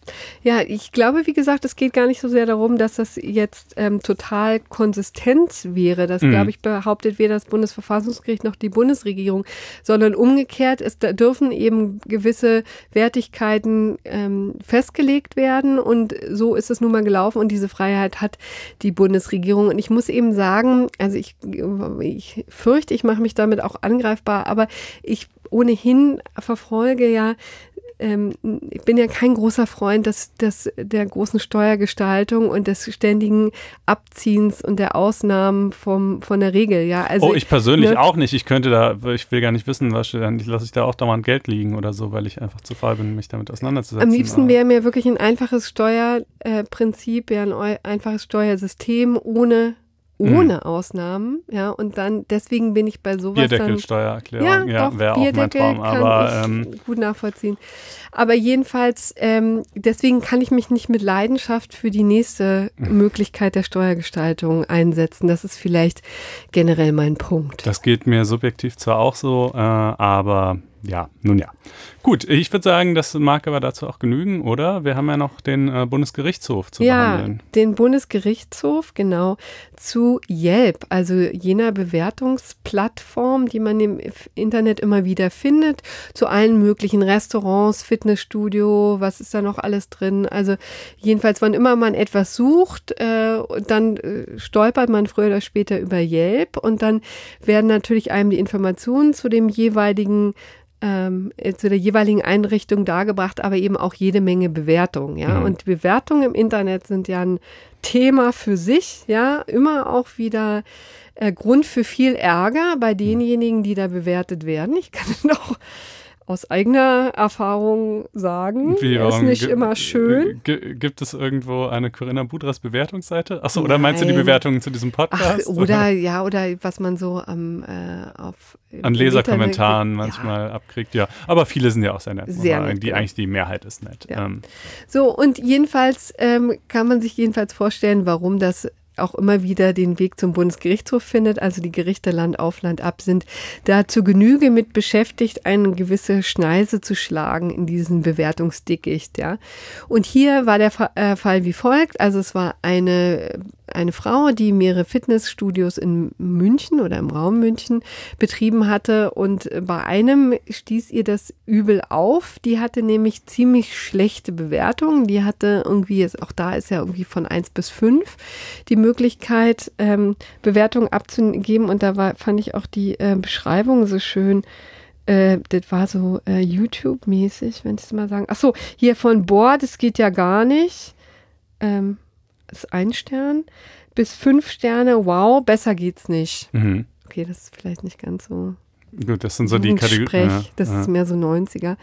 Ja, ich glaube, wie gesagt, es geht gar nicht so sehr darum, dass das jetzt ähm, total konsistent wäre. Das, mhm. glaube ich, behauptet weder das Bundesverfassungsgericht noch die Bundesregierung, sondern umgekehrt es da dürfen eben gewisse Wertigkeiten ähm, festgelegt werden und so ist es nun mal gelaufen und diese Freiheit hat die Bundesregierung. Und ich muss eben sagen, also ich, ich fürchte, ich mache mich damit auch angreifbar, aber ich ohnehin verfolge ja ähm, ich bin ja kein großer Freund des, des, der großen Steuergestaltung und des ständigen Abziehens und der Ausnahmen vom, von der Regel. Ja? Also oh, ich persönlich ne? auch nicht. Ich könnte da, ich will gar nicht wissen, was, dann lasse ich da auch dauernd Geld liegen oder so, weil ich einfach zu faul bin, mich damit auseinanderzusetzen. Am liebsten wäre mir wirklich ein einfaches Steuerprinzip, ja, ein einfaches Steuersystem ohne Mhm. ohne mhm. Ausnahmen, ja, und dann, deswegen bin ich bei sowas Bierdeckelsteuererklärung, ja, ja wäre auch mein Traum, aber ähm, gut nachvollziehen. Aber jedenfalls, ähm, deswegen kann ich mich nicht mit Leidenschaft für die nächste mhm. Möglichkeit der Steuergestaltung einsetzen. Das ist vielleicht generell mein Punkt. Das geht mir subjektiv zwar auch so, äh, aber ja, nun ja. Gut, ich würde sagen, das mag aber dazu auch genügen, oder? Wir haben ja noch den äh, Bundesgerichtshof zu ja, behandeln. Ja, den Bundesgerichtshof, genau, zu Yelp, also jener Bewertungsplattform, die man im Internet immer wieder findet, zu allen möglichen Restaurants, Fitnessstudio, was ist da noch alles drin? Also jedenfalls, wann immer man etwas sucht, äh, dann äh, stolpert man früher oder später über Yelp und dann werden natürlich einem die Informationen zu dem jeweiligen ähm, äh, zu der jeweiligen Einrichtung dargebracht, aber eben auch jede Menge Bewertungen. Ja? Mhm. Und Bewertungen im Internet sind ja ein Thema für sich, ja, immer auch wieder äh, Grund für viel Ärger bei denjenigen, die da bewertet werden. Ich kann auch aus eigener Erfahrung sagen. Wie, ist nicht immer äh, schön. Äh, gibt es irgendwo eine Corinna Budras Bewertungsseite? Achso, oder meinst du die Bewertungen zu diesem Podcast? Ach, oder, oder, ja, oder was man so am ähm, äh, auf an Leserkommentaren Internet, manchmal abkriegt, ja. Aber viele sind ja auch sehr nett. Sehr nett die, genau. Eigentlich die Mehrheit ist nett. Ja. Ähm. So, und jedenfalls ähm, kann man sich jedenfalls vorstellen, warum das auch immer wieder den Weg zum Bundesgerichtshof findet, also die Gerichte Land auf Land ab sind, da zu Genüge mit beschäftigt, eine gewisse Schneise zu schlagen in diesen Bewertungsdickicht. Ja. Und hier war der äh, Fall wie folgt, also es war eine eine Frau, die mehrere Fitnessstudios in München oder im Raum München betrieben hatte. Und bei einem stieß ihr das übel auf. Die hatte nämlich ziemlich schlechte Bewertungen. Die hatte irgendwie, jetzt auch da ist ja irgendwie von 1 bis 5 die Möglichkeit, ähm, Bewertungen abzugeben. Und da war, fand ich auch die äh, Beschreibung so schön. Äh, das war so äh, YouTube-mäßig, wenn ich es mal sagen. Ach so, hier von Boah, das geht ja gar nicht. Ähm, ist ein Stern, bis fünf Sterne, wow, besser geht's nicht. Mhm. Okay, das ist vielleicht nicht ganz so. Gut, das sind so die Kategorien. Ja, das ja. ist mehr so 90er.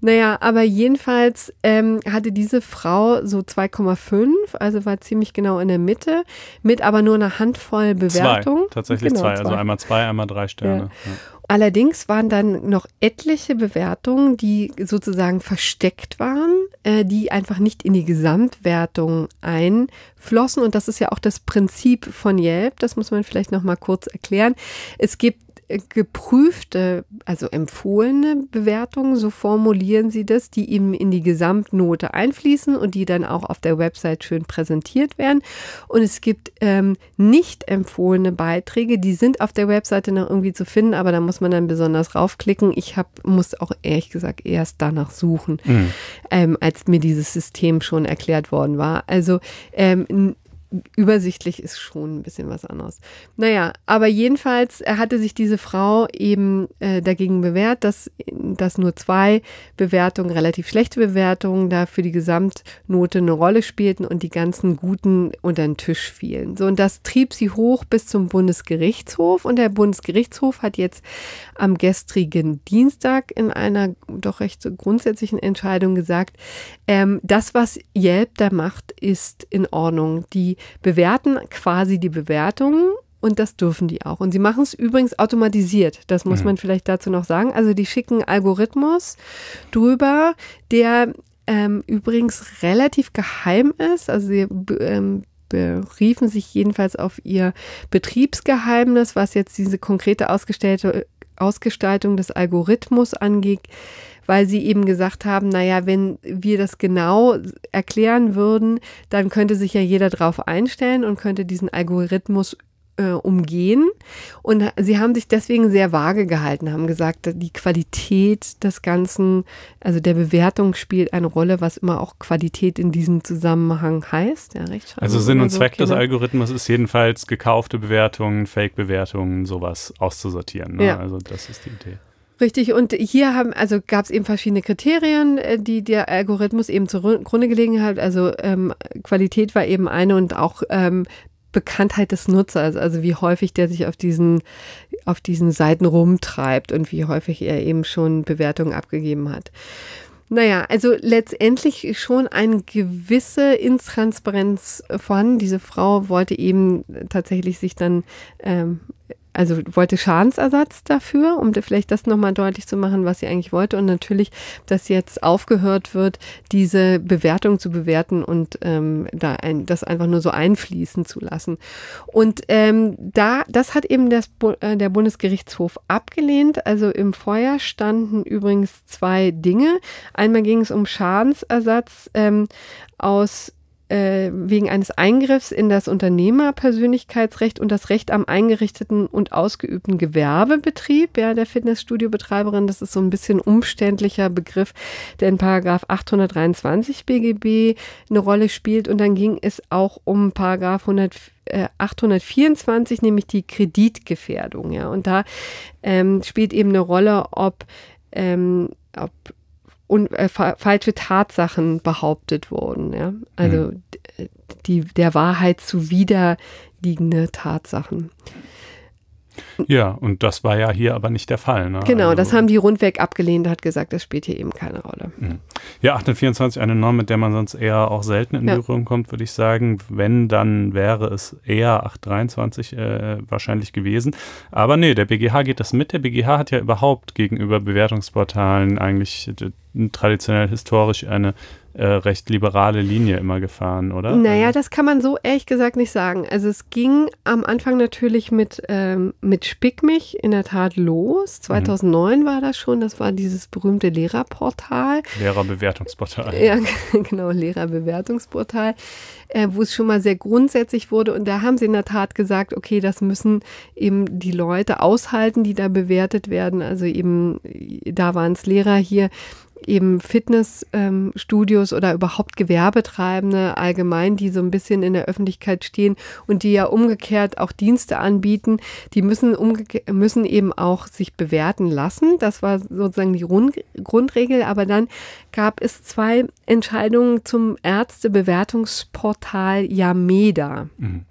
Naja, aber jedenfalls ähm, hatte diese Frau so 2,5, also war ziemlich genau in der Mitte, mit aber nur einer Handvoll Bewertungen. Zwei, tatsächlich genau, zwei. Also zwei. also einmal zwei, einmal drei Sterne. Ja. Allerdings waren dann noch etliche Bewertungen, die sozusagen versteckt waren, äh, die einfach nicht in die Gesamtwertung einflossen. Und das ist ja auch das Prinzip von Yelp. Das muss man vielleicht noch mal kurz erklären. Es gibt geprüfte, also empfohlene Bewertungen, so formulieren sie das, die eben in die Gesamtnote einfließen und die dann auch auf der Website schön präsentiert werden. Und es gibt ähm, nicht empfohlene Beiträge, die sind auf der Webseite noch irgendwie zu finden, aber da muss man dann besonders raufklicken. Ich hab, muss auch ehrlich gesagt erst danach suchen, mhm. ähm, als mir dieses System schon erklärt worden war. Also ähm, übersichtlich ist schon ein bisschen was anderes. Naja, aber jedenfalls hatte sich diese Frau eben äh, dagegen bewährt, dass, dass nur zwei Bewertungen, relativ schlechte Bewertungen, da für die Gesamtnote eine Rolle spielten und die ganzen guten unter den Tisch fielen. So, und das trieb sie hoch bis zum Bundesgerichtshof und der Bundesgerichtshof hat jetzt am gestrigen Dienstag in einer doch recht so grundsätzlichen Entscheidung gesagt, ähm, das, was Yelp da macht, ist in Ordnung. Die bewerten quasi die Bewertungen und das dürfen die auch. Und sie machen es übrigens automatisiert. Das muss mhm. man vielleicht dazu noch sagen. Also die schicken Algorithmus drüber, der ähm, übrigens relativ geheim ist. Also sie ähm, beriefen sich jedenfalls auf ihr Betriebsgeheimnis, was jetzt diese konkrete ausgestellte Ausgestaltung des Algorithmus angeht, weil sie eben gesagt haben, naja, wenn wir das genau erklären würden, dann könnte sich ja jeder drauf einstellen und könnte diesen Algorithmus äh, umgehen. Und sie haben sich deswegen sehr vage gehalten, haben gesagt, die Qualität des Ganzen, also der Bewertung spielt eine Rolle, was immer auch Qualität in diesem Zusammenhang heißt. Ja, also Sinn und so, Zweck des genau. Algorithmus ist jedenfalls gekaufte Bewertungen, Fake-Bewertungen, sowas auszusortieren. Ne? Ja. Also das ist die Idee. Richtig, und hier haben, also gab es eben verschiedene Kriterien, äh, die der Algorithmus eben zugrunde gelegen hat. Also ähm, Qualität war eben eine und auch ähm, Bekanntheit des Nutzers, also wie häufig der sich auf diesen, auf diesen Seiten rumtreibt und wie häufig er eben schon Bewertungen abgegeben hat. Naja, also letztendlich schon eine gewisse Intransparenz vorhanden. Diese Frau wollte eben tatsächlich sich dann ähm, also wollte Schadensersatz dafür, um vielleicht das nochmal deutlich zu machen, was sie eigentlich wollte. Und natürlich, dass jetzt aufgehört wird, diese Bewertung zu bewerten und ähm, da ein, das einfach nur so einfließen zu lassen. Und ähm, da, das hat eben das, äh, der Bundesgerichtshof abgelehnt. Also im Feuer standen übrigens zwei Dinge. Einmal ging es um Schadensersatz ähm, aus äh, wegen eines Eingriffs in das Unternehmerpersönlichkeitsrecht und das Recht am eingerichteten und ausgeübten Gewerbebetrieb ja, der Fitnessstudiobetreiberin. Das ist so ein bisschen umständlicher Begriff, der in Paragraph 823 BGB eine Rolle spielt. Und dann ging es auch um Paragraph 104. 824, äh, nämlich die Kreditgefährdung. Ja. Und da ähm, spielt eben eine Rolle, ob, ähm, ob un, äh, falsche Tatsachen behauptet wurden. Ja? Also mhm. die, der Wahrheit zuwiderliegende Tatsachen. Ja, und das war ja hier aber nicht der Fall. Ne? Genau, also, das haben die rundweg abgelehnt, hat gesagt, das spielt hier eben keine Rolle. Mhm. Ja, 824, eine Norm, mit der man sonst eher auch selten in ja. Berührung kommt, würde ich sagen. Wenn, dann wäre es eher 823 äh, wahrscheinlich gewesen. Aber nee, der BGH geht das mit. Der BGH hat ja überhaupt gegenüber Bewertungsportalen eigentlich äh, traditionell historisch eine äh, recht liberale Linie immer gefahren, oder? Naja, ähm. das kann man so ehrlich gesagt nicht sagen. Also es ging am Anfang natürlich mit, ähm, mit Spick mich in der Tat los. 2009 mhm. war das schon, das war dieses berühmte Lehrerportal. Lehrerbewertungsportal. Ja, genau, Lehrerbewertungsportal, äh, wo es schon mal sehr grundsätzlich wurde. Und da haben sie in der Tat gesagt, okay, das müssen eben die Leute aushalten, die da bewertet werden. Also eben, da waren es Lehrer hier, eben Fitnessstudios ähm, oder überhaupt Gewerbetreibende allgemein, die so ein bisschen in der Öffentlichkeit stehen und die ja umgekehrt auch Dienste anbieten, die müssen, müssen eben auch sich bewerten lassen. Das war sozusagen die Grund Grundregel. Aber dann gab es zwei Entscheidungen zum Ärztebewertungsportal Yameda. Mhm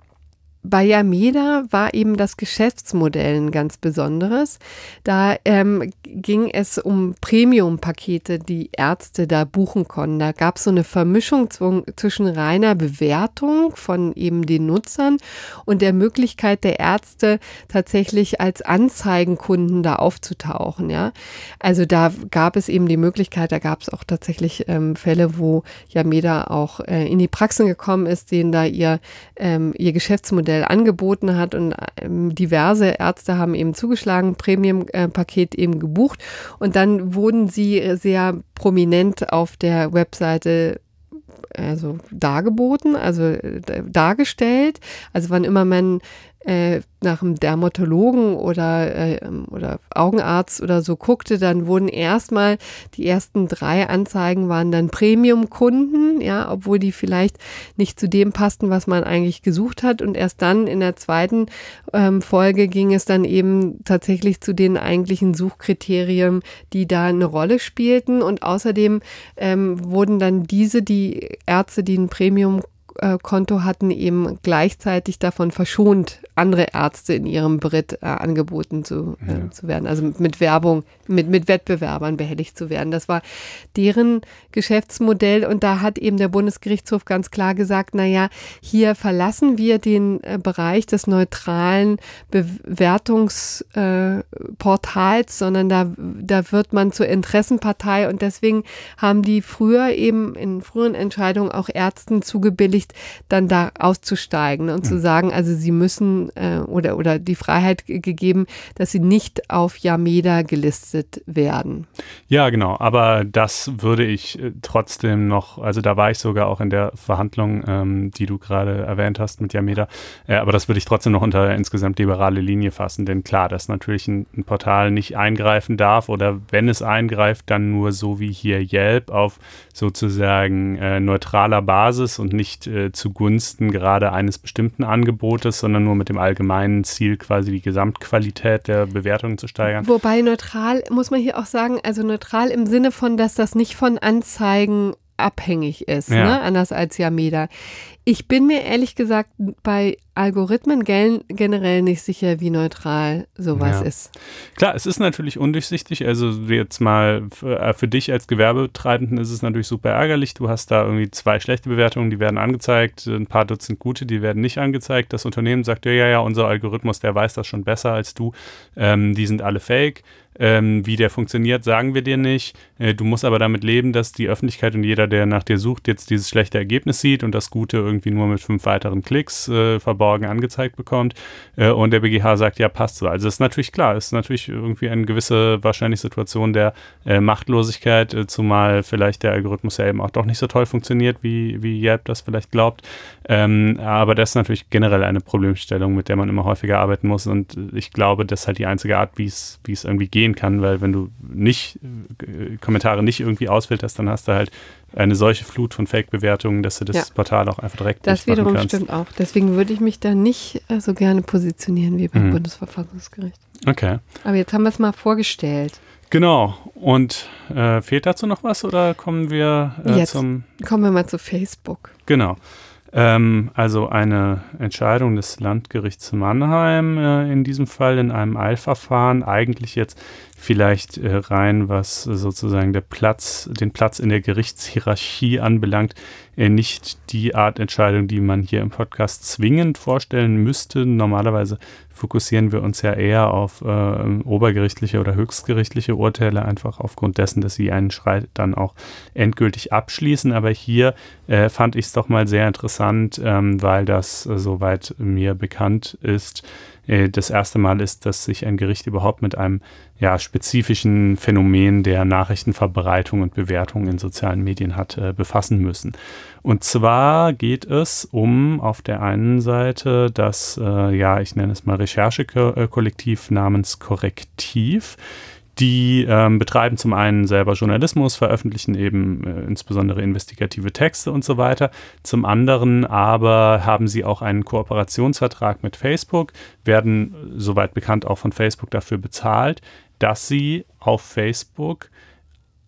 bei Yameda war eben das Geschäftsmodell ein ganz besonderes. Da ähm, ging es um Premium-Pakete, die Ärzte da buchen konnten. Da gab es so eine Vermischung zwischen reiner Bewertung von eben den Nutzern und der Möglichkeit der Ärzte tatsächlich als Anzeigenkunden da aufzutauchen. Ja? Also da gab es eben die Möglichkeit, da gab es auch tatsächlich ähm, Fälle, wo Yameda auch äh, in die Praxen gekommen ist, denen da ihr, ähm, ihr Geschäftsmodell schnell angeboten hat und ähm, diverse Ärzte haben eben zugeschlagen, Premium-Paket äh, eben gebucht und dann wurden sie sehr prominent auf der Webseite also dargeboten, also äh, dargestellt. Also wann immer man äh, nach einem Dermatologen oder, äh, ähm, oder Augenarzt oder so guckte, dann wurden erstmal die ersten drei Anzeigen waren dann Premium-Kunden, ja, obwohl die vielleicht nicht zu dem passten, was man eigentlich gesucht hat. Und erst dann in der zweiten ähm, Folge ging es dann eben tatsächlich zu den eigentlichen Suchkriterien, die da eine Rolle spielten. Und außerdem ähm, wurden dann diese, die Ärzte, die ein Premium äh, Konto hatten, eben gleichzeitig davon verschont, andere Ärzte in ihrem Brit äh, angeboten zu, äh, ja. zu werden. Also mit Werbung, mit, mit Wettbewerbern behelligt zu werden. Das war deren Geschäftsmodell. Und da hat eben der Bundesgerichtshof ganz klar gesagt, naja, hier verlassen wir den äh, Bereich des neutralen Bewertungsportals, äh, sondern da, da wird man zur Interessenpartei. Und deswegen haben die früher eben in früheren Entscheidungen auch Ärzten zugebilligt, dann da auszusteigen und ja. zu hm. sagen, also sie müssen äh, oder, oder die Freiheit gegeben, dass sie nicht auf Yameda gelistet werden. Ja, genau. Aber das würde ich äh, trotzdem noch, also da war ich sogar auch in der Verhandlung, ähm, die du gerade erwähnt hast mit Yameda. Äh, aber das würde ich trotzdem noch unter insgesamt liberale Linie fassen. Denn klar, dass natürlich ein, ein Portal nicht eingreifen darf oder wenn es eingreift, dann nur so wie hier Yelp auf sozusagen äh, neutraler Basis und nicht äh, zugunsten gerade eines bestimmten Angebotes, sondern nur mit dem dem allgemeinen Ziel, quasi die Gesamtqualität der Bewertungen zu steigern. Wobei neutral, muss man hier auch sagen, also neutral im Sinne von, dass das nicht von Anzeigen abhängig ist, ja. ne? anders als Yameda. Ich bin mir ehrlich gesagt bei Algorithmen generell nicht sicher, wie neutral sowas ja. ist. Klar, es ist natürlich undurchsichtig. Also jetzt mal für, äh, für, dich als Gewerbetreibenden ist es natürlich super ärgerlich. Du hast da irgendwie zwei schlechte Bewertungen, die werden angezeigt, ein paar Dutzend gute, die werden nicht angezeigt. Das Unternehmen sagt, ja, ja, ja, unser Algorithmus, der weiß das schon besser als du. Ähm, die sind alle fake ähm, wie der funktioniert, sagen wir dir nicht. Äh, du musst aber damit leben, dass die Öffentlichkeit und jeder, der nach dir sucht, jetzt dieses schlechte Ergebnis sieht und das Gute irgendwie nur mit fünf weiteren Klicks äh, verborgen angezeigt bekommt. Äh, und der BGH sagt, ja, passt so. Also ist natürlich klar, ist natürlich irgendwie eine gewisse wahrscheinlich Situation der äh, Machtlosigkeit, äh, zumal vielleicht der Algorithmus ja eben auch doch nicht so toll funktioniert, wie, wie Yelp das vielleicht glaubt. Ähm, aber das ist natürlich generell eine Problemstellung, mit der man immer häufiger arbeiten muss. Und ich glaube, das ist halt die einzige Art, wie es irgendwie geht verstehen kann, weil wenn du nicht äh, Kommentare nicht irgendwie ausfilterst, dann hast du halt eine solche Flut von Fake-Bewertungen, dass du das ja. Portal auch einfach direkt Das wiederum kannst. stimmt auch. Deswegen würde ich mich da nicht äh, so gerne positionieren wie beim mhm. Bundesverfassungsgericht. Okay. Aber jetzt haben wir es mal vorgestellt. Genau. Und äh, fehlt dazu noch was oder kommen wir äh, jetzt zum. Kommen wir mal zu Facebook. Genau. Ähm, also eine Entscheidung des Landgerichts Mannheim äh, in diesem Fall in einem Eilverfahren, eigentlich jetzt vielleicht äh, rein, was äh, sozusagen der Platz, den Platz in der Gerichtshierarchie anbelangt, äh, nicht die Art Entscheidung, die man hier im Podcast zwingend vorstellen müsste. Normalerweise fokussieren wir uns ja eher auf äh, obergerichtliche oder höchstgerichtliche Urteile, einfach aufgrund dessen, dass sie einen Schreit dann auch endgültig abschließen. Aber hier äh, fand ich es doch mal sehr interessant, ähm, weil das äh, soweit mir bekannt ist äh, das erste Mal ist, dass sich ein Gericht überhaupt mit einem ja, spezifischen Phänomen der Nachrichtenverbreitung und Bewertung in sozialen Medien hat äh, befassen müssen. Und zwar geht es um auf der einen Seite das, äh, ja, ich nenne es mal Recherchekollektiv namens Korrektiv die ähm, betreiben zum einen selber Journalismus, veröffentlichen eben äh, insbesondere investigative Texte und so weiter. Zum anderen aber haben sie auch einen Kooperationsvertrag mit Facebook, werden äh, soweit bekannt auch von Facebook dafür bezahlt, dass sie auf Facebook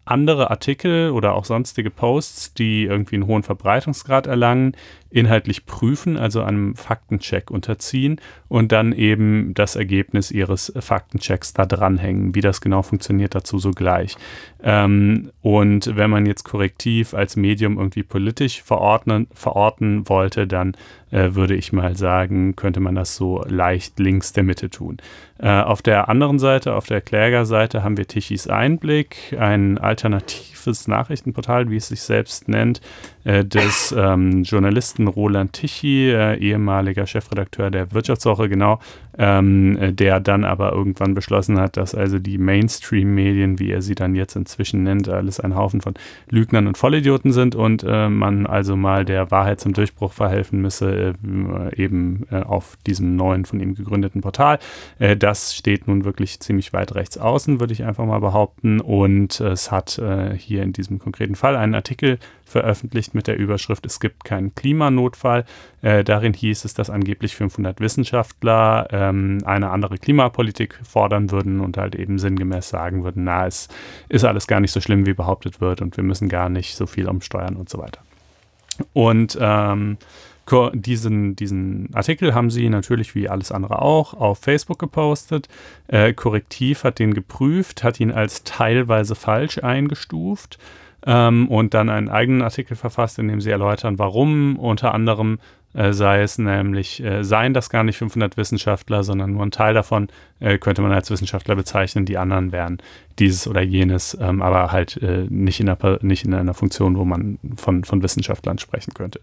andere Artikel oder auch sonstige Posts, die irgendwie einen hohen Verbreitungsgrad erlangen, inhaltlich prüfen, also einem Faktencheck unterziehen und dann eben das Ergebnis ihres Faktenchecks da dranhängen. Wie das genau funktioniert, dazu so gleich. Ähm, und wenn man jetzt korrektiv als Medium irgendwie politisch verordnen, verorten wollte, dann äh, würde ich mal sagen, könnte man das so leicht links der Mitte tun. Äh, auf der anderen Seite, auf der Klägerseite, haben wir Tichys Einblick, ein alternativ drittes Nachrichtenportal, wie es sich selbst nennt, äh, des ähm, Journalisten Roland Tichy, äh, ehemaliger Chefredakteur der Wirtschaftswoche, genau, ähm, äh, der dann aber irgendwann beschlossen hat, dass also die Mainstream-Medien, wie er sie dann jetzt inzwischen nennt, alles ein Haufen von Lügnern und Vollidioten sind und äh, man also mal der Wahrheit zum Durchbruch verhelfen müsse, äh, äh, eben auf diesem neuen von ihm gegründeten Portal. das steht nun wirklich ziemlich weit rechts außen, würde ich einfach mal behaupten. Und es hat hier hier in diesem konkreten Fall, einen Artikel veröffentlicht mit der Überschrift Es gibt keinen Klimanotfall. Äh, darin hieß es, dass angeblich 500 Wissenschaftler ähm, eine andere Klimapolitik fordern würden und halt eben sinngemäß sagen würden, na, es ist alles gar nicht so schlimm, wie behauptet wird und wir müssen gar nicht so viel umsteuern und so weiter. Und ähm, diesen, diesen Artikel haben sie natürlich wie alles andere auch auf Facebook gepostet. Äh, Korrektiv hat den geprüft, hat ihn als teilweise falsch eingestuft ähm, und dann einen eigenen Artikel verfasst, in dem sie erläutern, warum unter anderem äh, sei es nämlich, äh, seien das gar nicht 500 Wissenschaftler, sondern nur ein Teil davon äh, könnte man als Wissenschaftler bezeichnen, die anderen wären dieses oder jenes, ähm, aber halt nicht, in einer, nicht in einer Funktion, wo man von, von Wissenschaftlern sprechen könnte.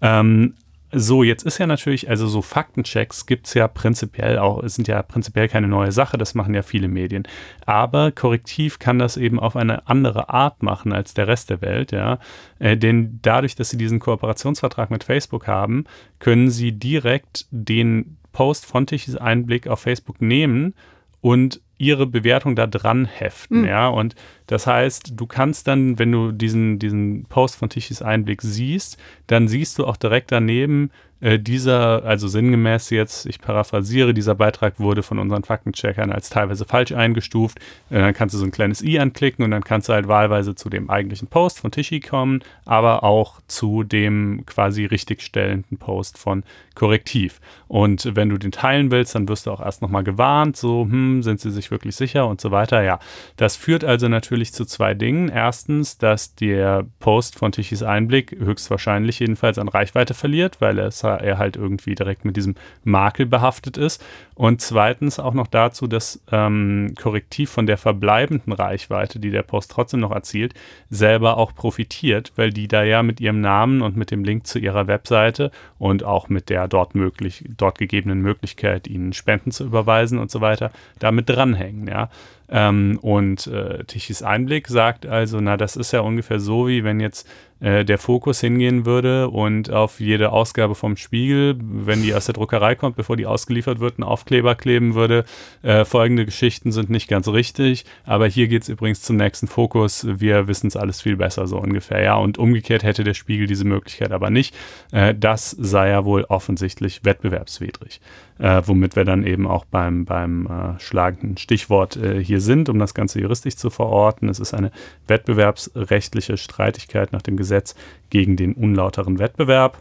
Ähm, so, jetzt ist ja natürlich, also so Faktenchecks gibt es ja prinzipiell auch, es sind ja prinzipiell keine neue Sache, das machen ja viele Medien. Aber Korrektiv kann das eben auf eine andere Art machen als der Rest der Welt, ja. Äh, denn dadurch, dass sie diesen Kooperationsvertrag mit Facebook haben, können sie direkt den Post von Tichys Einblick auf Facebook nehmen und ihre Bewertung da dran heften, mhm. ja. Und das heißt, du kannst dann, wenn du diesen, diesen Post von Tichys Einblick siehst, dann siehst du auch direkt daneben äh, dieser, also sinngemäß jetzt, ich paraphrasiere, dieser Beitrag wurde von unseren Faktencheckern als teilweise falsch eingestuft. Äh, dann kannst du so ein kleines i anklicken und dann kannst du halt wahlweise zu dem eigentlichen Post von Tischi kommen, aber auch zu dem quasi richtigstellenden Post von Korrektiv. Und wenn du den teilen willst, dann wirst du auch erst nochmal gewarnt, so, hm, sind sie sich wirklich sicher und so weiter. Ja, das führt also natürlich zu zwei Dingen. Erstens, dass der Post von Tichys Einblick höchstwahrscheinlich jedenfalls an Reichweite verliert, weil er es halt da er halt irgendwie direkt mit diesem Makel behaftet ist. Und zweitens auch noch dazu, dass ähm, Korrektiv von der verbleibenden Reichweite, die der Post trotzdem noch erzielt, selber auch profitiert, weil die da ja mit ihrem Namen und mit dem Link zu ihrer Webseite und auch mit der dort, möglich, dort gegebenen Möglichkeit, ihnen Spenden zu überweisen und so weiter, damit dranhängen, ja. Ähm, und äh, Tichys Einblick sagt also, na, das ist ja ungefähr so, wie wenn jetzt äh, der Fokus hingehen würde und auf jede Ausgabe vom Spiegel, wenn die aus der Druckerei kommt, bevor die ausgeliefert wird, einen Aufkleber kleben würde. Äh, folgende Geschichten sind nicht ganz richtig, aber hier geht es übrigens zum nächsten Fokus. Wir wissen es alles viel besser, so ungefähr. Ja, und umgekehrt hätte der Spiegel diese Möglichkeit aber nicht. Äh, das sei ja wohl offensichtlich wettbewerbswidrig äh, womit wir dann eben auch beim, beim äh, schlagenden Stichwort äh, hier sind, um das Ganze juristisch zu verorten. Es ist eine wettbewerbsrechtliche Streitigkeit nach dem Gesetz gegen den unlauteren Wettbewerb.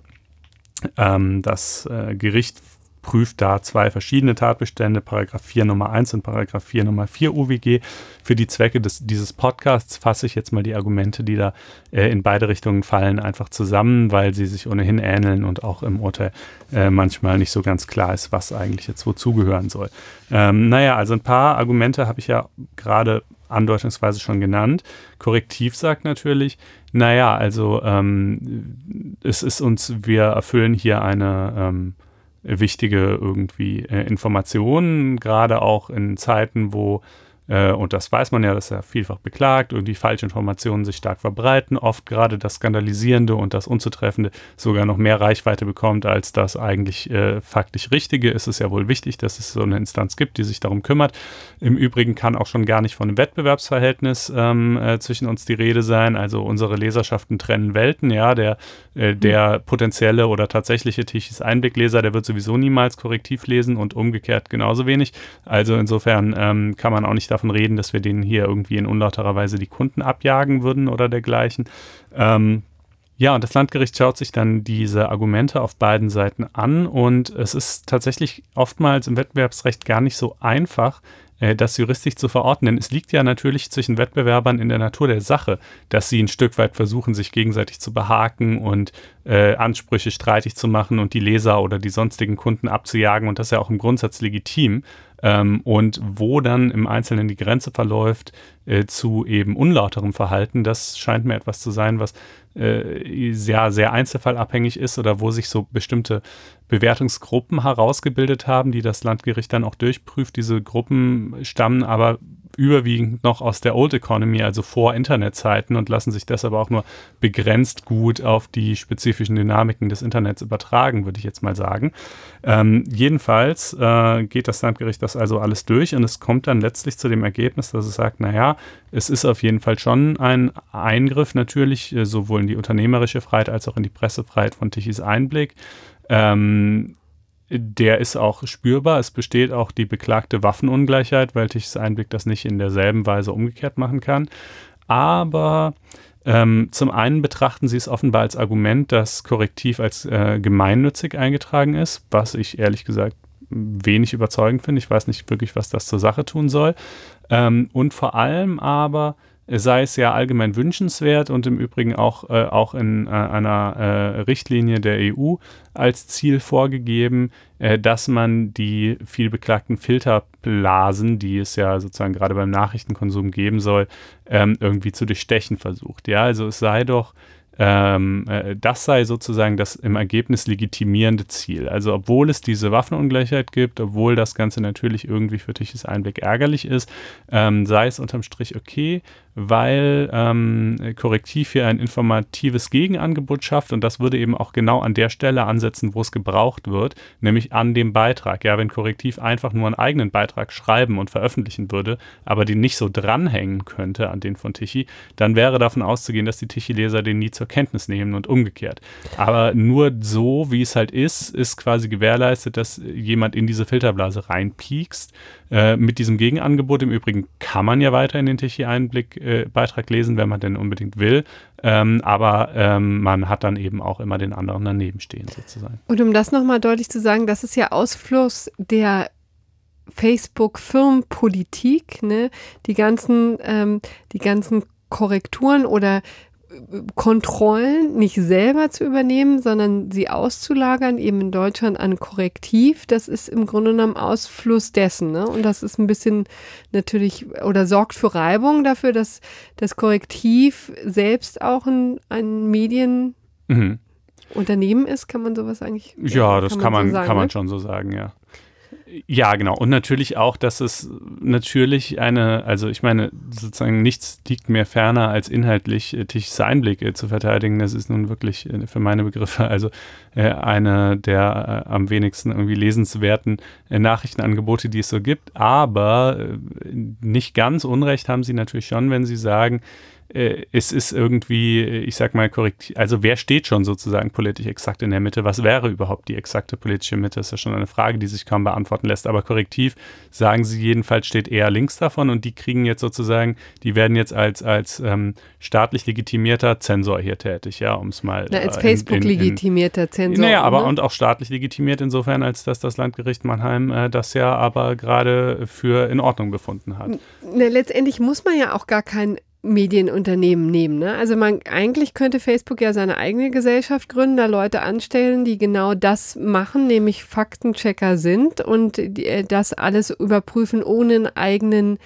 Ähm, das äh, Gericht prüft da zwei verschiedene Tatbestände, Paragraph 4 Nummer 1 und Paragraph 4 Nummer 4 UWG. Für die Zwecke des, dieses Podcasts fasse ich jetzt mal die Argumente, die da äh, in beide Richtungen fallen, einfach zusammen, weil sie sich ohnehin ähneln und auch im Urteil äh, manchmal nicht so ganz klar ist, was eigentlich jetzt wozugehören soll. Ähm, naja, also ein paar Argumente habe ich ja gerade andeutungsweise schon genannt. Korrektiv sagt natürlich, naja, also ähm, es ist uns, wir erfüllen hier eine ähm, wichtige irgendwie äh, Informationen, gerade auch in Zeiten, wo äh, und das weiß man ja, dass er vielfach beklagt, und irgendwie Falschinformationen sich stark verbreiten, oft gerade das Skandalisierende und das Unzutreffende sogar noch mehr Reichweite bekommt, als das eigentlich äh, faktisch Richtige. Es Ist ja wohl wichtig, dass es so eine Instanz gibt, die sich darum kümmert. Im Übrigen kann auch schon gar nicht von einem Wettbewerbsverhältnis ähm, äh, zwischen uns die Rede sein. Also unsere Leserschaften trennen Welten, ja, der, äh, mhm. der potenzielle oder tatsächliche Tischis Einblickleser, der wird sowieso niemals korrektiv lesen und umgekehrt genauso wenig. Also insofern ähm, kann man auch nicht davon davon reden, dass wir denen hier irgendwie in unlauterer Weise die Kunden abjagen würden oder dergleichen. Ähm, ja, und das Landgericht schaut sich dann diese Argumente auf beiden Seiten an und es ist tatsächlich oftmals im Wettbewerbsrecht gar nicht so einfach, äh, das juristisch zu verorten. Denn es liegt ja natürlich zwischen Wettbewerbern in der Natur der Sache, dass sie ein Stück weit versuchen, sich gegenseitig zu behaken und äh, Ansprüche streitig zu machen und die Leser oder die sonstigen Kunden abzujagen. Und das ist ja auch im Grundsatz legitim ähm, und wo dann im Einzelnen die Grenze verläuft äh, zu eben unlauterem Verhalten, das scheint mir etwas zu sein, was äh, sehr, sehr einzelfallabhängig ist oder wo sich so bestimmte Bewertungsgruppen herausgebildet haben, die das Landgericht dann auch durchprüft. Diese Gruppen stammen aber überwiegend noch aus der Old Economy, also vor Internetzeiten und lassen sich das aber auch nur begrenzt gut auf die spezifischen Dynamiken des Internets übertragen, würde ich jetzt mal sagen. Ähm, jedenfalls äh, geht das Landgericht das also alles durch und es kommt dann letztlich zu dem Ergebnis, dass es sagt, naja, es ist auf jeden Fall schon ein Eingriff natürlich äh, sowohl in die unternehmerische Freiheit als auch in die Pressefreiheit von Tichys Einblick. Ähm, der ist auch spürbar. Es besteht auch die beklagte Waffenungleichheit, weil ich das Einblick das nicht in derselben Weise umgekehrt machen kann. Aber ähm, zum einen betrachten sie es offenbar als Argument, dass Korrektiv als äh, gemeinnützig eingetragen ist, was ich ehrlich gesagt wenig überzeugend finde. Ich weiß nicht wirklich, was das zur Sache tun soll. Ähm, und vor allem aber sei es ja allgemein wünschenswert und im Übrigen auch, äh, auch in äh, einer äh, Richtlinie der EU als Ziel vorgegeben, äh, dass man die viel beklagten Filterblasen, die es ja sozusagen gerade beim Nachrichtenkonsum geben soll, ähm, irgendwie zu durchstechen versucht. Ja, also es sei doch ähm, äh, das sei sozusagen das im Ergebnis legitimierende Ziel. Also obwohl es diese Waffenungleichheit gibt, obwohl das Ganze natürlich irgendwie für Tiches Einblick ärgerlich ist, ähm, sei es unterm Strich okay, weil ähm, Korrektiv hier ein informatives Gegenangebot schafft und das würde eben auch genau an der Stelle ansetzen, wo es gebraucht wird, nämlich an dem Beitrag. Ja, wenn Korrektiv einfach nur einen eigenen Beitrag schreiben und veröffentlichen würde, aber den nicht so dranhängen könnte an den von Tichy, dann wäre davon auszugehen, dass die Tichy-Leser den nie zur Kenntnis nehmen und umgekehrt. Aber nur so, wie es halt ist, ist quasi gewährleistet, dass jemand in diese Filterblase reinpiekst äh, mit diesem Gegenangebot im Übrigen kann man ja weiter in den Tichy-Einblick-Beitrag äh, lesen, wenn man denn unbedingt will. Ähm, aber ähm, man hat dann eben auch immer den anderen daneben stehen sozusagen. Und um das nochmal deutlich zu sagen, das ist ja Ausfluss der Facebook-Firmenpolitik, ne? Die ganzen, ähm, die ganzen Korrekturen oder Kontrollen nicht selber zu übernehmen, sondern sie auszulagern, eben in Deutschland an Korrektiv. Das ist im Grunde genommen Ausfluss dessen. Ne? Und das ist ein bisschen natürlich oder sorgt für Reibung dafür, dass das Korrektiv selbst auch ein, ein Medien. Mhm. Unternehmen ist, kann man sowas eigentlich. Ja, das kann man, kann man, so sagen, kann man ne? schon so sagen, ja. Ja, genau. Und natürlich auch, dass es natürlich eine, also ich meine, sozusagen nichts liegt mir ferner, als inhaltlich äh, Tischs Einblick äh, zu verteidigen. Das ist nun wirklich äh, für meine Begriffe also äh, eine der äh, am wenigsten irgendwie lesenswerten äh, Nachrichtenangebote, die es so gibt. Aber nicht ganz Unrecht haben sie natürlich schon, wenn sie sagen, äh, es ist irgendwie, äh, ich sag mal korrekt, also wer steht schon sozusagen politisch exakt in der Mitte? Was wäre überhaupt die exakte politische Mitte? Das ist ja schon eine Frage, die sich kaum beantworten lässt. Aber korrektiv sagen sie jedenfalls, steht eher links davon und die kriegen jetzt sozusagen, die werden jetzt als, als ähm, staatlich legitimierter Zensor hier tätig, ja, um es mal. Na, als äh, Facebook-legitimierter Zensor. Naja, aber ne? und auch staatlich legitimiert insofern, als dass das Landgericht Mannheim äh, das ja aber gerade für in Ordnung befunden hat. Na, letztendlich muss man ja auch gar kein Medienunternehmen nehmen. Ne? Also man eigentlich könnte Facebook ja seine eigene Gesellschaft gründen, da Leute anstellen, die genau das machen, nämlich Faktenchecker sind und die, äh, das alles überprüfen, ohne einen eigenen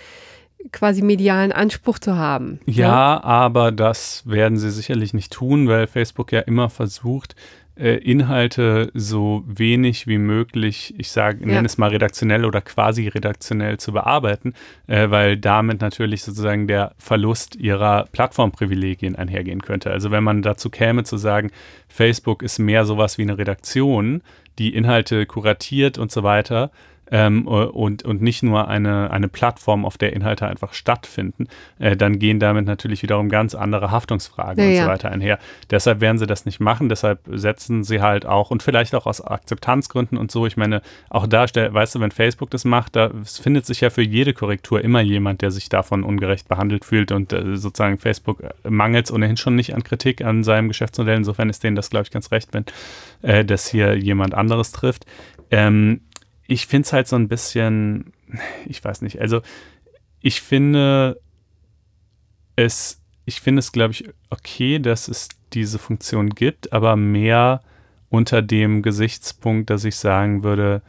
quasi medialen Anspruch zu haben. Ja, ne? ja, aber das werden sie sicherlich nicht tun, weil Facebook ja immer versucht, äh, Inhalte so wenig wie möglich, ich sage, ja. nenne es mal redaktionell oder quasi redaktionell zu bearbeiten, äh, weil damit natürlich sozusagen der Verlust ihrer Plattformprivilegien einhergehen könnte. Also wenn man dazu käme zu sagen, Facebook ist mehr sowas wie eine Redaktion, die Inhalte kuratiert und so weiter, ähm, äh, und, und nicht nur eine, eine Plattform, auf der Inhalte einfach stattfinden, äh, dann gehen damit natürlich wiederum ganz andere Haftungsfragen ja, und so weiter einher. Deshalb werden sie das nicht machen, deshalb setzen sie halt auch und vielleicht auch aus Akzeptanzgründen und so. Ich meine, auch da, weißt du, wenn Facebook das macht, da findet sich ja für jede Korrektur immer jemand, der sich davon ungerecht behandelt fühlt und äh, sozusagen Facebook äh, mangelt es ohnehin schon nicht an Kritik an seinem Geschäftsmodell. Insofern ist denen das, glaube ich, ganz recht, wenn äh, das hier jemand anderes trifft. Ähm, ich finde es halt so ein bisschen, ich weiß nicht, also ich finde es, ich finde es, glaube ich, okay, dass es diese Funktion gibt, aber mehr unter dem Gesichtspunkt, dass ich sagen würde,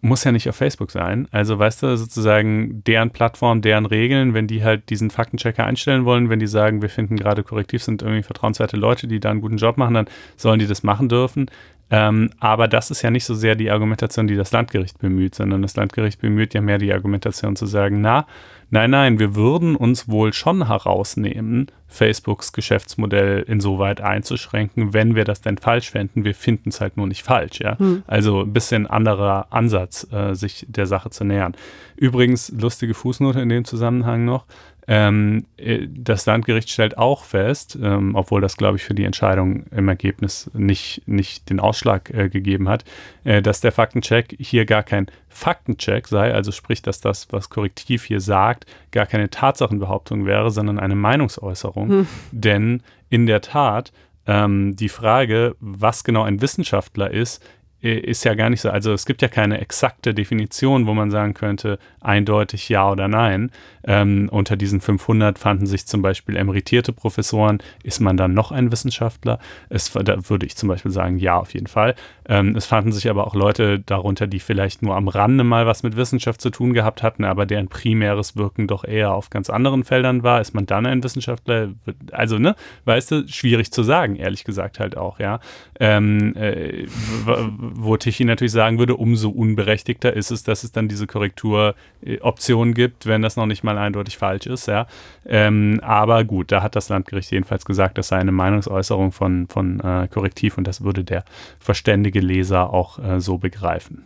muss ja nicht auf Facebook sein. Also, weißt du, sozusagen deren Plattform, deren Regeln, wenn die halt diesen Faktenchecker einstellen wollen, wenn die sagen, wir finden gerade korrektiv, sind irgendwie vertrauenswerte Leute, die da einen guten Job machen, dann sollen die das machen dürfen. Ähm, aber das ist ja nicht so sehr die Argumentation, die das Landgericht bemüht, sondern das Landgericht bemüht ja mehr die Argumentation zu sagen, na, nein, nein, wir würden uns wohl schon herausnehmen, Facebooks Geschäftsmodell insoweit einzuschränken, wenn wir das denn falsch fänden. Wir finden es halt nur nicht falsch, ja. Hm. Also ein bisschen anderer Ansatz, äh, sich der Sache zu nähern. Übrigens, lustige Fußnote in dem Zusammenhang noch. Ähm, äh, das Landgericht stellt auch fest, ähm, obwohl das, glaube ich, für die Entscheidung im Ergebnis nicht, nicht den Ausschlag äh, gegeben hat, äh, dass der Faktencheck hier gar kein Faktencheck sei, also sprich, dass das, was Korrektiv hier sagt, gar keine Tatsachenbehauptung wäre, sondern eine Meinungsäußerung. Hm. Denn in der Tat, ähm, die Frage, was genau ein Wissenschaftler ist, äh, ist ja gar nicht so, also es gibt ja keine exakte Definition, wo man sagen könnte, eindeutig ja oder nein. Ähm, unter diesen 500 fanden sich zum Beispiel emeritierte Professoren. Ist man dann noch ein Wissenschaftler? Es, da würde ich zum Beispiel sagen, ja, auf jeden Fall. Ähm, es fanden sich aber auch Leute darunter, die vielleicht nur am Rande mal was mit Wissenschaft zu tun gehabt hatten, aber deren primäres Wirken doch eher auf ganz anderen Feldern war. Ist man dann ein Wissenschaftler? Also, ne, weißt du, schwierig zu sagen, ehrlich gesagt halt auch, ja. Ähm, äh, wo Tichy natürlich sagen würde, umso unberechtigter ist es, dass es dann diese Korrekturoption gibt, wenn das noch nicht mal eindeutig falsch ist. Ja. Ähm, aber gut, da hat das Landgericht jedenfalls gesagt, das sei eine Meinungsäußerung von, von äh, Korrektiv und das würde der verständige Leser auch äh, so begreifen.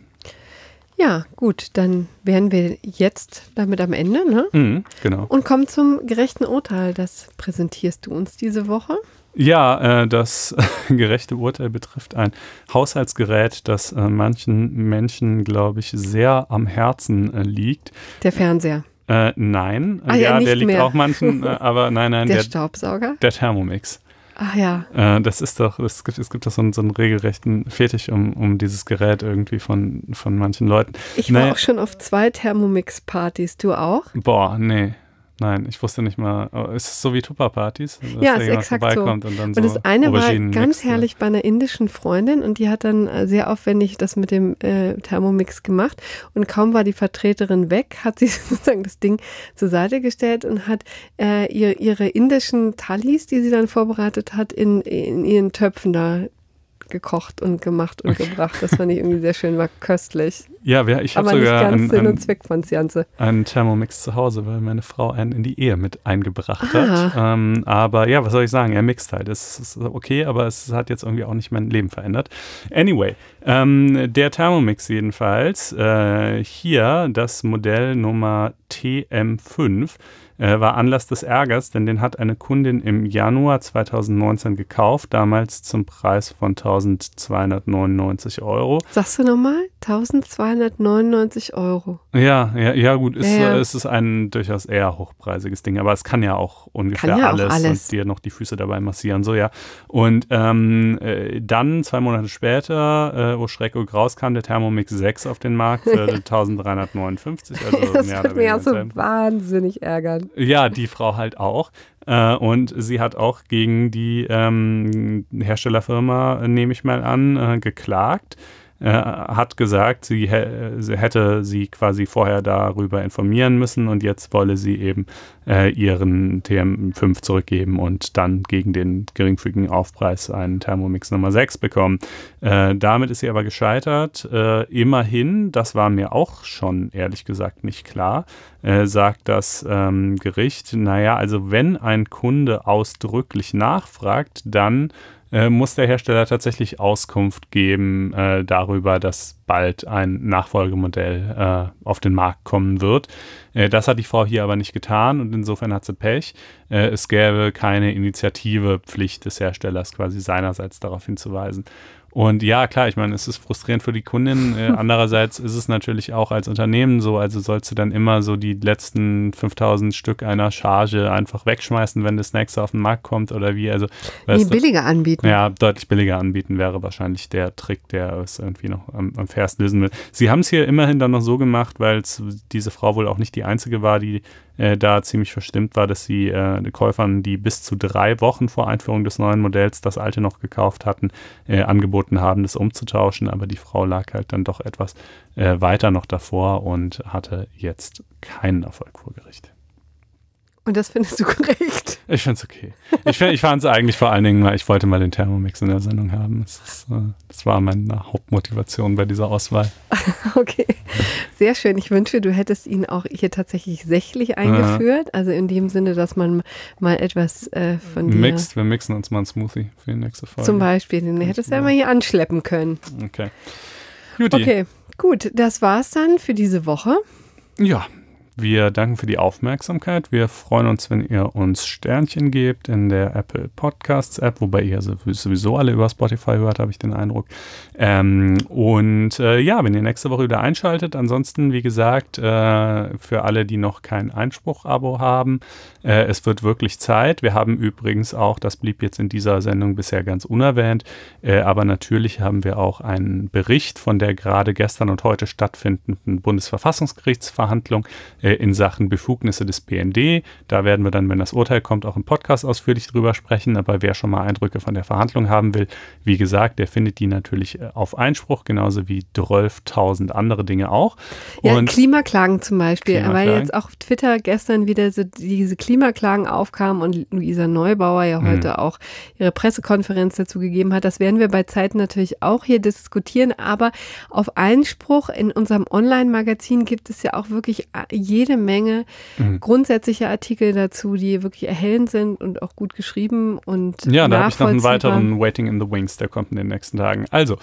Ja, gut, dann wären wir jetzt damit am Ende, ne? Mhm, genau. Und kommen zum gerechten Urteil. Das präsentierst du uns diese Woche. Ja, äh, das gerechte Urteil betrifft ein Haushaltsgerät, das äh, manchen Menschen, glaube ich, sehr am Herzen äh, liegt. Der Fernseher. Äh, nein, Ach, ja, ja der liegt mehr. auch manchen, äh, aber nein, nein. Der, der, Staubsauger? Der Thermomix. Ach ja. Äh, das ist doch, es gibt, es gibt doch so einen, so einen regelrechten Fetisch um, um dieses Gerät irgendwie von, von manchen Leuten. Ich war naja. auch schon auf zwei Thermomix-Partys, du auch? Boah, nee. Nein, ich wusste nicht mal. Oh, ist es so wie Tupper-Partys? Ja, ist exakt so. Und, und so das eine war ganz herrlich bei einer indischen Freundin und die hat dann äh, sehr aufwendig das mit dem äh, Thermomix gemacht und kaum war die Vertreterin weg, hat sie sozusagen das Ding zur Seite gestellt und hat äh, ihr, ihre indischen Tallis, die sie dann vorbereitet hat, in, in ihren Töpfen da gekocht und gemacht und okay. gebracht. Das fand ich irgendwie sehr schön, war köstlich. Ja, wir, ich habe sogar einen, Sinn und Zweck von Ganze. einen Thermomix zu Hause, weil meine Frau einen in die Ehe mit eingebracht ah. hat. Ähm, aber ja, was soll ich sagen? Er mixt halt. Das ist okay, aber es hat jetzt irgendwie auch nicht mein Leben verändert. Anyway, ähm, der Thermomix jedenfalls. Äh, hier das Modell Nummer TM5 äh, war Anlass des Ärgers, denn den hat eine Kundin im Januar 2019 gekauft, damals zum Preis von 1299 Euro. Sagst du nochmal? 1299 Euro. Ja, ja, ja gut, ist, ja, ja. ist es ein durchaus eher hochpreisiges Ding, aber es kann ja auch ungefähr ja alles, auch alles, und dir noch die Füße dabei massieren, so ja. Und ähm, äh, dann zwei Monate später, äh, wo Schreck und Graus kam, der Thermomix 6 auf den Markt für 1359, also das mehr oder weniger. Das würde mich also wahnsinnig ärgern. Ja, die Frau halt auch. Äh, und sie hat auch gegen die ähm, Herstellerfirma, äh, nehme ich mal an, äh, geklagt. Äh, hat gesagt, sie, sie, hätte sie quasi vorher darüber informieren müssen und jetzt wolle sie eben äh, ihren TM5 zurückgeben und dann gegen den geringfügigen Aufpreis einen Thermomix Nummer 6 bekommen. Äh, damit ist sie aber gescheitert. Äh, immerhin, das war mir auch schon ehrlich gesagt nicht klar, äh, sagt das ähm, Gericht, naja, also wenn ein Kunde ausdrücklich nachfragt, dann äh, muss der Hersteller tatsächlich Auskunft geben äh, darüber, dass bald ein Nachfolgemodell äh, auf den Markt kommen wird. Äh, das hat die Frau hier aber nicht getan und insofern hat sie Pech. Äh, es gäbe keine Initiative, Pflicht des Herstellers quasi seinerseits darauf hinzuweisen. Und ja, klar, ich meine, es ist frustrierend für die Kundin. Äh, andererseits ist es natürlich auch als Unternehmen so, also sollst du dann immer so die letzten 5000 Stück einer Charge einfach wegschmeißen, wenn das nächste auf den Markt kommt oder wie. Also, nee, billiger anbieten. Ja, deutlich billiger anbieten wäre wahrscheinlich der Trick, der es irgendwie noch am, am fairsten lösen will. Sie haben es hier immerhin dann noch so gemacht, weil diese Frau wohl auch nicht die einzige war, die äh, da ziemlich verstimmt war, dass sie äh, Käufern, die bis zu drei Wochen vor Einführung des neuen Modells das alte noch gekauft hatten, äh, angeboten haben, das umzutauschen. Aber die Frau lag halt dann doch etwas äh, weiter noch davor und hatte jetzt keinen Erfolg vor Gericht. Und das findest du korrekt? Ich finde es okay. Ich, find, ich fand's eigentlich vor allen Dingen, weil ich wollte mal den Thermomix in der Sendung haben. Das, ist, äh, das war meine Hauptmotivation bei dieser Auswahl. okay, sehr schön. Ich wünsche, du hättest ihn auch hier tatsächlich sächlich eingeführt. Ja. Also in dem Sinne, dass man mal etwas äh, von dir... Mixed. wir mixen uns mal einen Smoothie für die nächste Folge. Zum Beispiel, den hättest du ja genau. mal hier anschleppen können. Okay. Juti. Okay, gut. Das war's dann für diese Woche. Ja, wir danken für die Aufmerksamkeit. Wir freuen uns, wenn ihr uns Sternchen gebt in der Apple Podcasts App, wobei ihr sowieso alle über Spotify hört, habe ich den Eindruck. Ähm, und äh, ja, wenn ihr nächste Woche wieder einschaltet. Ansonsten, wie gesagt, äh, für alle, die noch kein Einspruch-Abo haben, äh, es wird wirklich Zeit. Wir haben übrigens auch, das blieb jetzt in dieser Sendung bisher ganz unerwähnt, äh, aber natürlich haben wir auch einen Bericht von der gerade gestern und heute stattfindenden Bundesverfassungsgerichtsverhandlung äh, in Sachen Befugnisse des BND. Da werden wir dann, wenn das Urteil kommt, auch im Podcast ausführlich drüber sprechen. Aber wer schon mal Eindrücke von der Verhandlung haben will, wie gesagt, der findet die natürlich äh, auf Einspruch, genauso wie 12.000 andere Dinge auch. Ja, Und Klimaklagen zum Beispiel, Klimaklagen. weil jetzt auch auf Twitter gestern wieder so diese Klimaklagen aufkamen und Luisa Neubauer ja hm. heute mhm. auch ihre Pressekonferenz dazu gegeben hat. Das werden wir bei Zeit natürlich auch hier diskutieren, aber auf Einspruch in unserem Online-Magazin gibt es ja auch wirklich je äh, jede Menge mhm. grundsätzliche Artikel dazu, die wirklich erhellend sind und auch gut geschrieben und Ja, da habe ich noch einen weiteren Waiting in the Wings, der kommt in den nächsten Tagen. Also,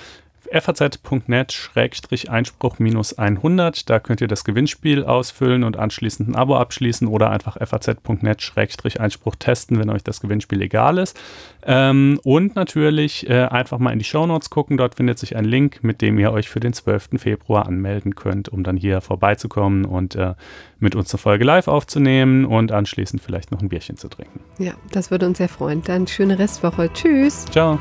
faz.net-einspruch-100. Da könnt ihr das Gewinnspiel ausfüllen und anschließend ein Abo abschließen oder einfach faz.net-einspruch testen, wenn euch das Gewinnspiel egal ist. Ähm, und natürlich äh, einfach mal in die Shownotes gucken. Dort findet sich ein Link, mit dem ihr euch für den 12. Februar anmelden könnt, um dann hier vorbeizukommen und äh, mit uns eine Folge live aufzunehmen und anschließend vielleicht noch ein Bierchen zu trinken. Ja, das würde uns sehr freuen. Dann schöne Restwoche. Tschüss. Ciao.